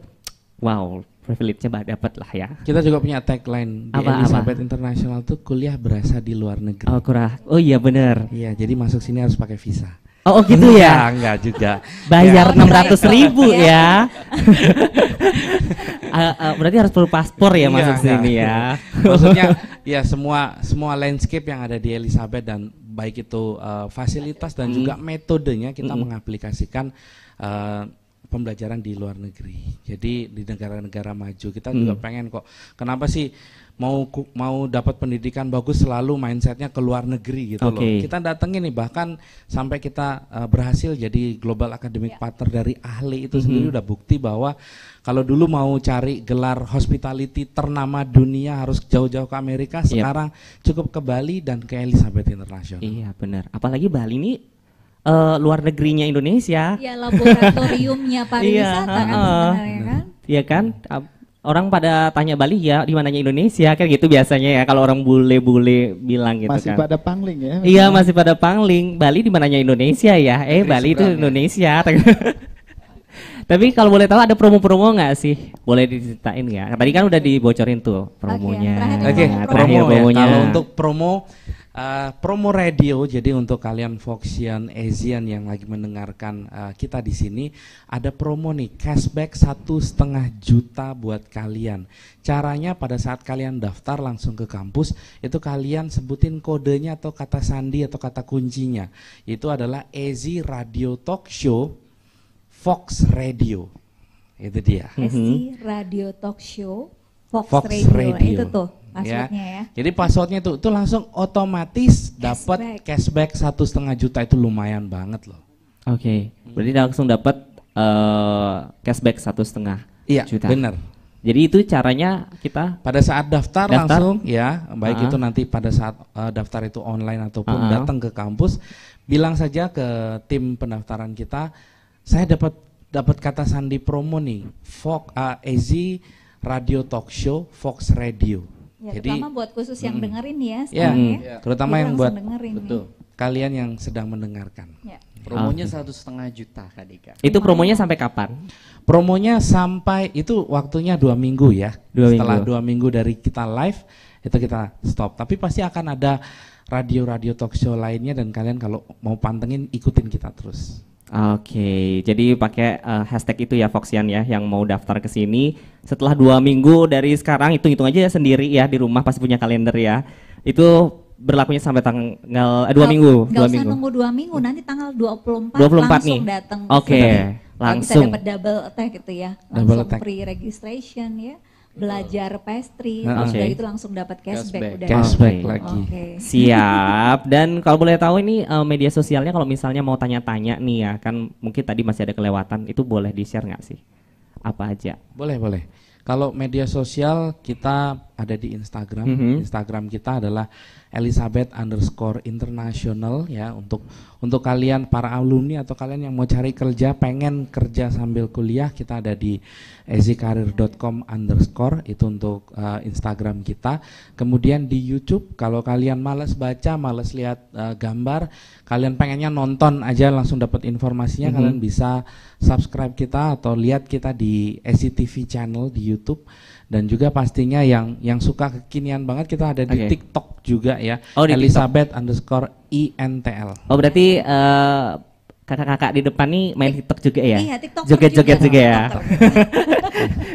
Speaker 2: wow, privilege-nya dapat lah ya. Kita juga punya tagline apa, di Elizabeth
Speaker 3: apa? International tuh kuliah berasa di luar negeri. Oh, kurang. Oh iya benar. Iya, jadi masuk sini harus pakai visa. Oh, oh gitu ya? Enggak, juga. Bayar ya.
Speaker 2: enam ratus ribu iya. ya. Eh, eh, berarti harus perlu paspor ya masuk iya, sini iya. ya. Maksudnya
Speaker 3: ya semua semua landscape yang ada di Elizabeth dan baik itu uh, fasilitas dan hmm. juga metodenya kita hmm. mengaplikasikan uh, pembelajaran di luar negeri. Jadi di negara-negara maju kita hmm. juga mm. pengen kok. Kenapa sih mau mau dapat pendidikan bagus selalu mindsetnya ke luar negeri gitu okay. loh. Kita datengin nih bahkan sampai kita uh, berhasil jadi global academic yeah. partner dari ahli itu mm -hmm. sendiri udah bukti bahwa kalau dulu mau cari gelar hospitality ternama dunia harus jauh-jauh ke Amerika, yep. sekarang cukup ke Bali dan ke Elizabeth International. Iya benar. Apalagi Bali ini uh, luar negerinya Indonesia. Ya, iya
Speaker 1: laboratoriumnya pariwisata iya, kan uh, sebenarnya kan.
Speaker 2: Iya kan orang pada tanya Bali ya di mananya Indonesia kan gitu biasanya ya kalau orang bule-bule bilang gitu masih kan. pada
Speaker 5: pangling ya iya
Speaker 2: masih pada pangling Bali di mananya Indonesia ya eh Jadi Bali itu Indonesia tapi kalau boleh tahu ada promo-promo nggak sih boleh diceritain ya tadi kan udah dibocorin tuh promonya oke okay, terakhir, okay. promo ya. kalau untuk
Speaker 3: promo Uh, promo radio, jadi untuk kalian Foxian, Asian yang lagi mendengarkan uh, kita di sini, ada promo nih cashback satu setengah juta buat kalian. Caranya pada saat kalian daftar langsung ke kampus, itu kalian sebutin kodenya atau kata sandi atau kata kuncinya. Itu adalah Easy Radio Talk Show Fox Radio. Itu dia. Easy
Speaker 1: mhm. Radio Talk Show Fox, Fox Radio. Eh, radio. Itu tuh passwordnya ya. ya.
Speaker 3: Jadi passwordnya tuh itu langsung otomatis dapat cashback satu setengah juta itu lumayan banget loh. Oke, okay. berarti langsung dapat
Speaker 2: uh, eh, cashback satu setengah iya, juta. Iya, benar. Jadi itu caranya kita
Speaker 3: pada saat daftar, daftar langsung ya, baik uh ah. -huh. itu nanti pada saat uh, daftar itu online ataupun uh ah. -huh. datang ke kampus, bilang saja ke tim pendaftaran kita, saya dapat dapat kata sandi promo nih, Fox uh, eh, AZ Radio Talk Show Fox Radio. Ya, Jadi terutama buat khusus yang mm, dengerin ya, ya, ya. Mm. terutama yang buat dengerin betul. kalian yang sedang mendengarkan. Ya. Promonya ah.
Speaker 4: satu setengah juta Kak Dika. Itu promonya sampai
Speaker 3: kapan? Promonya sampai itu waktunya dua minggu ya. Dua Setelah minggu. dua minggu dari kita live itu kita stop. Tapi pasti akan ada radio-radio talk show lainnya dan kalian kalau mau pantengin ikutin kita terus.
Speaker 2: Oke, jadi pakai uh, hashtag itu ya Foxian ya yang mau daftar ke sini. Setelah dua minggu dari sekarang hitung-hitung aja ya sendiri ya di rumah pasti punya kalender ya. Itu berlakunya sampai tanggal eh, dua gak, minggu. Gak dua usah minggu.
Speaker 1: nunggu dua minggu, nanti tanggal 24, 24 langsung nih. datang. Oke, okay, langsung. Bisa dapat double attack gitu ya, langsung double attack. pre-registration ya belajar pastry, nah, okay. dari itu langsung dapat cashback, cashback udah. Cashback okay. lagi. Okay.
Speaker 2: Siap. Dan kalau boleh tahu ini uh, media sosialnya kalau misalnya mau tanya-tanya nih ya, kan mungkin tadi masih ada kelewatan,
Speaker 3: itu boleh di-share nggak sih? Apa aja? Boleh, boleh. Kalau media sosial kita ada di Instagram. Mm -hmm. Instagram kita adalah Elizabeth underscore international ya untuk untuk kalian para alumni atau kalian yang mau cari kerja pengen kerja sambil kuliah kita ada di ezikarir.com underscore itu untuk uh, Instagram kita kemudian di YouTube kalau kalian males baca males lihat uh, gambar kalian pengennya nonton aja langsung dapat informasinya mm -hmm. kalian bisa subscribe kita atau lihat kita di e SCTV channel di YouTube dan juga pastinya yang yang suka kekinian banget kita ada di okay. TikTok juga ya. Oh, di Elizabeth TikTok. underscore INTL.
Speaker 2: Oh berarti uh, kakak-kakak di depan nih main TikTok juga ya? Iya TikTok joget-joget juga, juga ya.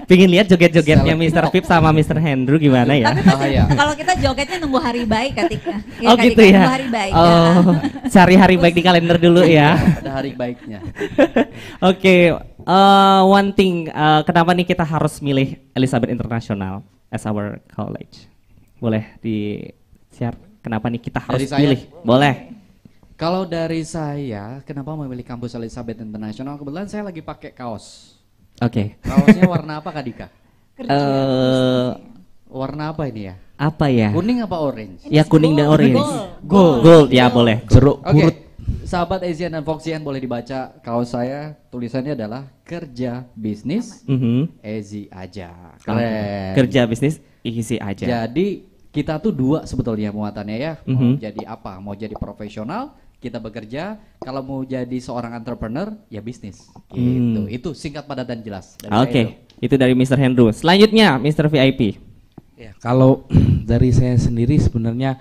Speaker 2: Pingin lihat joget-jogetnya Mr. Pip sama Mr. Hendru gimana ya? oh, iya. kalau
Speaker 1: kita jogetnya nunggu hari baik ketika. Ya, oh gitu ya. ya? hari baik. Ya. Oh,
Speaker 2: cari hari baik di kalender dulu ya. Ada hari baiknya. Oke uh, one thing, uh, kenapa nih kita harus milih Elizabeth International as our college? Boleh di share kenapa nih kita harus dari pilih? Boleh.
Speaker 4: Kalau dari saya, kenapa memilih kampus Elizabeth International? Kebetulan saya lagi pakai kaos. Oke. Okay. Kaosnya warna apa Kak Dika? Uh, warna apa ini ya? Apa ya? Kuning apa orange? Ya kuning dan orange. Gold. Gold,
Speaker 2: gold. gold. ya boleh. Jeruk okay. purut
Speaker 4: sahabat Asian dan Foxian boleh dibaca kaos saya tulisannya adalah kerja bisnis mm -hmm. easy aja keren kerja
Speaker 2: bisnis easy aja
Speaker 4: jadi kita tuh dua sebetulnya muatannya ya mau mm -hmm. jadi apa mau jadi profesional kita bekerja kalau mau jadi seorang entrepreneur ya bisnis gitu mm. itu singkat padat dan jelas oke okay.
Speaker 2: itu. itu dari Mr. Hendro selanjutnya Mr. VIP
Speaker 3: ya kalau dari saya sendiri sebenarnya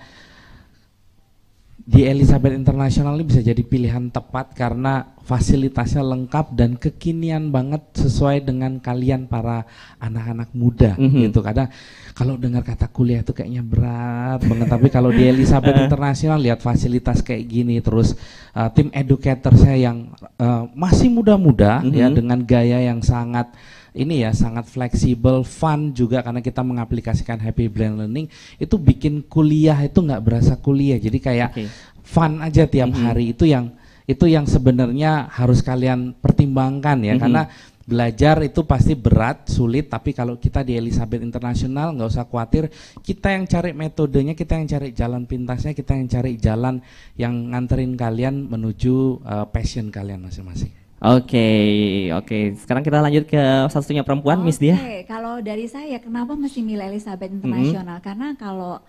Speaker 3: di Elizabeth International ini bisa jadi pilihan tepat karena fasilitasnya lengkap dan kekinian banget sesuai dengan kalian para anak-anak muda mm -hmm. gitu. Kadang kalau dengar kata kuliah itu kayaknya berat banget, tapi kalau di Elizabeth eh. International lihat fasilitas kayak gini terus uh, tim educator saya yang uh, masih muda-muda mm -hmm. ya mhm. dengan gaya yang sangat ini ya sangat fleksibel, fun juga karena kita mengaplikasikan Happy Blend Learning itu bikin kuliah itu nggak berasa kuliah. Jadi kayak okay. fun aja tiap mm -hmm. hari itu yang itu yang sebenarnya harus kalian pertimbangkan ya mm -hmm. karena belajar itu pasti berat, sulit, tapi kalau kita di Elizabeth International nggak usah khawatir, kita yang cari metodenya, kita yang cari jalan pintasnya, kita yang cari jalan yang nganterin kalian menuju uh, passion kalian masing-masing.
Speaker 2: Oke, okay, oke. Okay. Sekarang kita lanjut ke satu satunya perempuan, okay. Miss Dia.
Speaker 1: Oke, kalau dari saya kenapa mesti milih Elizabeth Internasional? Mm -hmm. Karena kalau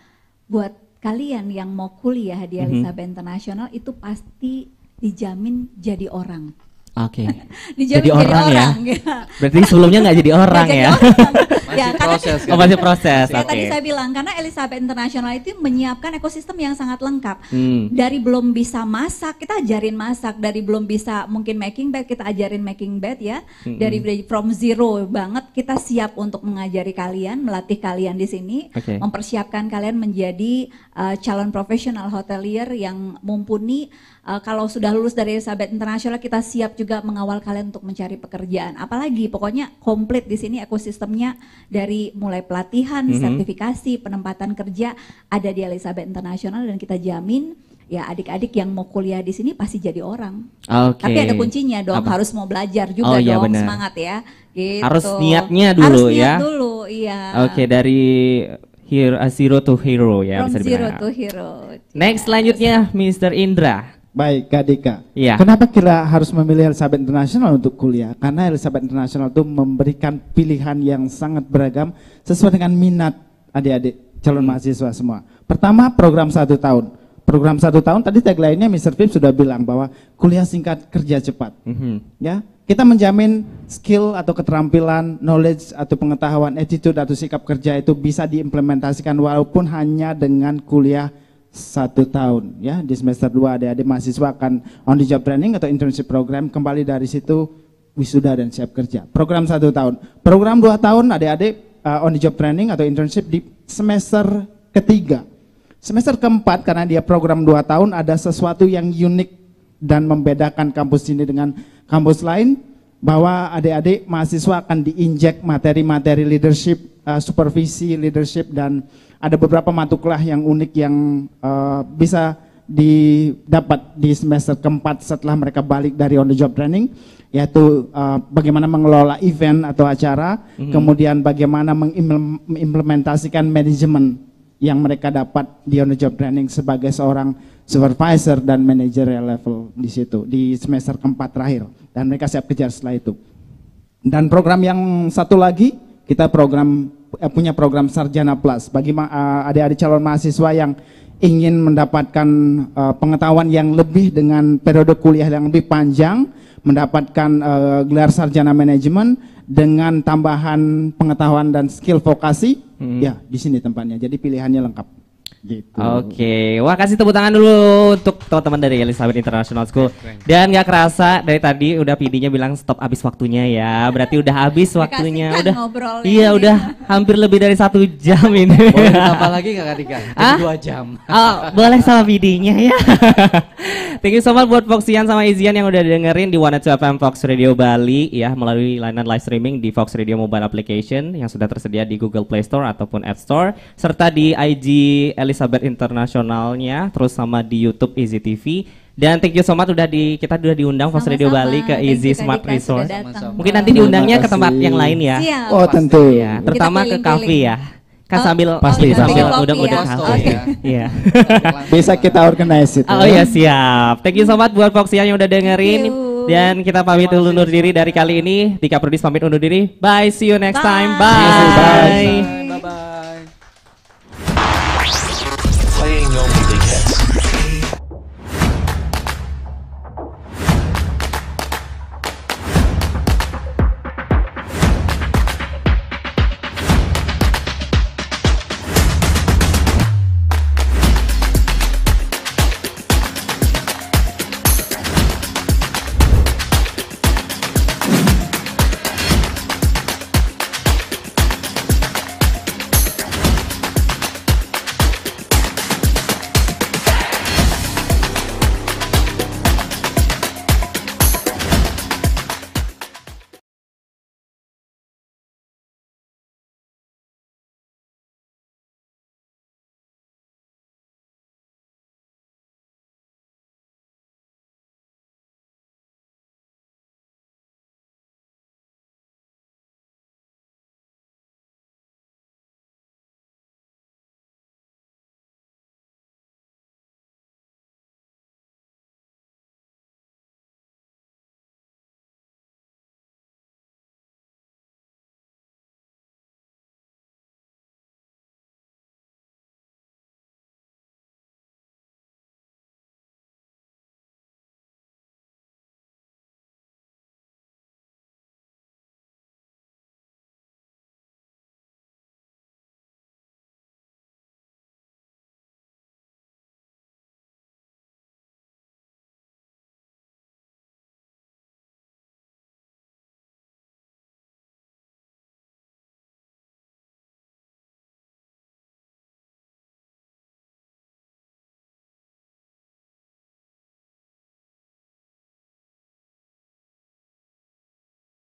Speaker 1: buat kalian yang mau kuliah di mm-hmm. Elizabeth mm -hmm. Internasional itu pasti dijamin jadi orang. Oke. Okay. jadi, jadi orang, ya? orang ya. Berarti sebelumnya nggak jadi orang ya. Ya, masih ya, proses.
Speaker 2: Karena, gitu. Oh, masih proses. ya, okay. tadi saya
Speaker 1: bilang karena Elizabeth International itu menyiapkan ekosistem yang sangat lengkap. Hmm. Dari belum bisa masak, kita ajarin masak. Dari belum bisa mungkin making bed, kita ajarin making bed ya. Hmm. Dari from zero banget kita siap untuk mengajari kalian, melatih kalian di sini, okay. mempersiapkan kalian menjadi uh, calon profesional hotelier yang mumpuni uh, kalau sudah lulus dari Elizabeth International kita siap juga mengawal kalian untuk mencari pekerjaan. Apalagi pokoknya komplit di sini ekosistemnya dari mulai pelatihan, mm -hmm. sertifikasi, penempatan kerja ada di Elizabeth International dan kita jamin ya adik-adik yang mau kuliah di sini pasti jadi orang. Okay. Tapi ada kuncinya dong, Apa? harus mau belajar juga oh, iya, dong, bener. semangat ya. Gitu. Harus niatnya dulu harus niat ya. Harus dulu, iya. Oke, okay,
Speaker 2: dari hero, uh, zero to hero ya From bisa zero
Speaker 1: to hero. Iya.
Speaker 2: Next selanjutnya Mr. Indra.
Speaker 5: Baik, Kak Dika. Ya. Kenapa kita harus memilih Elizabeth
Speaker 2: International untuk kuliah?
Speaker 5: Karena Elizabeth International itu memberikan pilihan yang sangat beragam sesuai dengan minat adik-adik calon hmm. mahasiswa semua. Pertama, program satu tahun. Program satu tahun tadi tagline-nya Mr. Phip sudah bilang bahwa kuliah singkat kerja cepat. hmm Ya, kita menjamin skill atau keterampilan, knowledge atau pengetahuan, attitude atau sikap kerja itu bisa diimplementasikan walaupun hanya dengan kuliah satu tahun ya di semester 2 adik-adik mahasiswa akan on the job training atau internship program kembali dari situ wisuda dan siap kerja program satu tahun program dua tahun adik-adik uh, on the job training atau internship di semester ketiga semester keempat karena dia program dua tahun ada sesuatu yang unik dan membedakan kampus ini dengan kampus lain bahwa adik-adik mahasiswa akan diinjek materi-materi leadership, uh, supervisi leadership dan ada beberapa matuklah yang unik yang uh, bisa didapat di semester keempat setelah mereka balik dari on the job training yaitu uh, bagaimana mengelola event atau acara mm-hmm. kemudian bagaimana mengimplementasikan manajemen yang mereka dapat di on the job training sebagai seorang supervisor dan manager level di situ di semester keempat terakhir dan mereka siap kejar setelah itu dan program yang satu lagi kita program eh, punya program Sarjana Plus bagi eh, adik-adik calon mahasiswa yang ingin mendapatkan uh, pengetahuan yang lebih dengan periode kuliah yang lebih panjang, mendapatkan uh, gelar sarjana manajemen dengan tambahan pengetahuan dan skill vokasi, hmm. ya di sini tempatnya. Jadi pilihannya lengkap.
Speaker 2: Gitu. Oke, okay. wah kasih tepuk tangan dulu untuk teman-teman dari Elizabeth International School. Dan gak kerasa dari tadi udah PD-nya bilang stop abis waktunya ya. Berarti udah habis waktunya. Udah Iya, udah hampir lebih dari satu jam ini.
Speaker 4: Boleh ditambah lagi gak Kak Ah? Dua jam. Oh, boleh sama PD-nya ya.
Speaker 2: Thank you so much buat Foxian sama Izian yang udah dengerin di One FM Fox Radio Bali ya melalui layanan live streaming di Fox Radio Mobile Application yang sudah tersedia di Google Play Store ataupun App Store serta di IG Elizabeth Internasionalnya terus sama di YouTube Easy TV dan thank you so much udah di kita udah diundang Fast Radio Bali ke Easy Smart Resource. Mungkin nanti diundangnya ke tempat yang lain ya. Oh tentu ya, terutama ke kafe ya. Kan oh, sambil oh, pasti sambil udah udah kafe. ya iya.
Speaker 5: Bisa kita organize itu. Oh iya ya.
Speaker 2: siap. Thank you so much buat Foxia yang udah dengerin. Dan kita pamit dulu undur diri dari kali ini. Tika Prudis pamit undur diri. Bye, see you next time. Bye. Bye. Bye.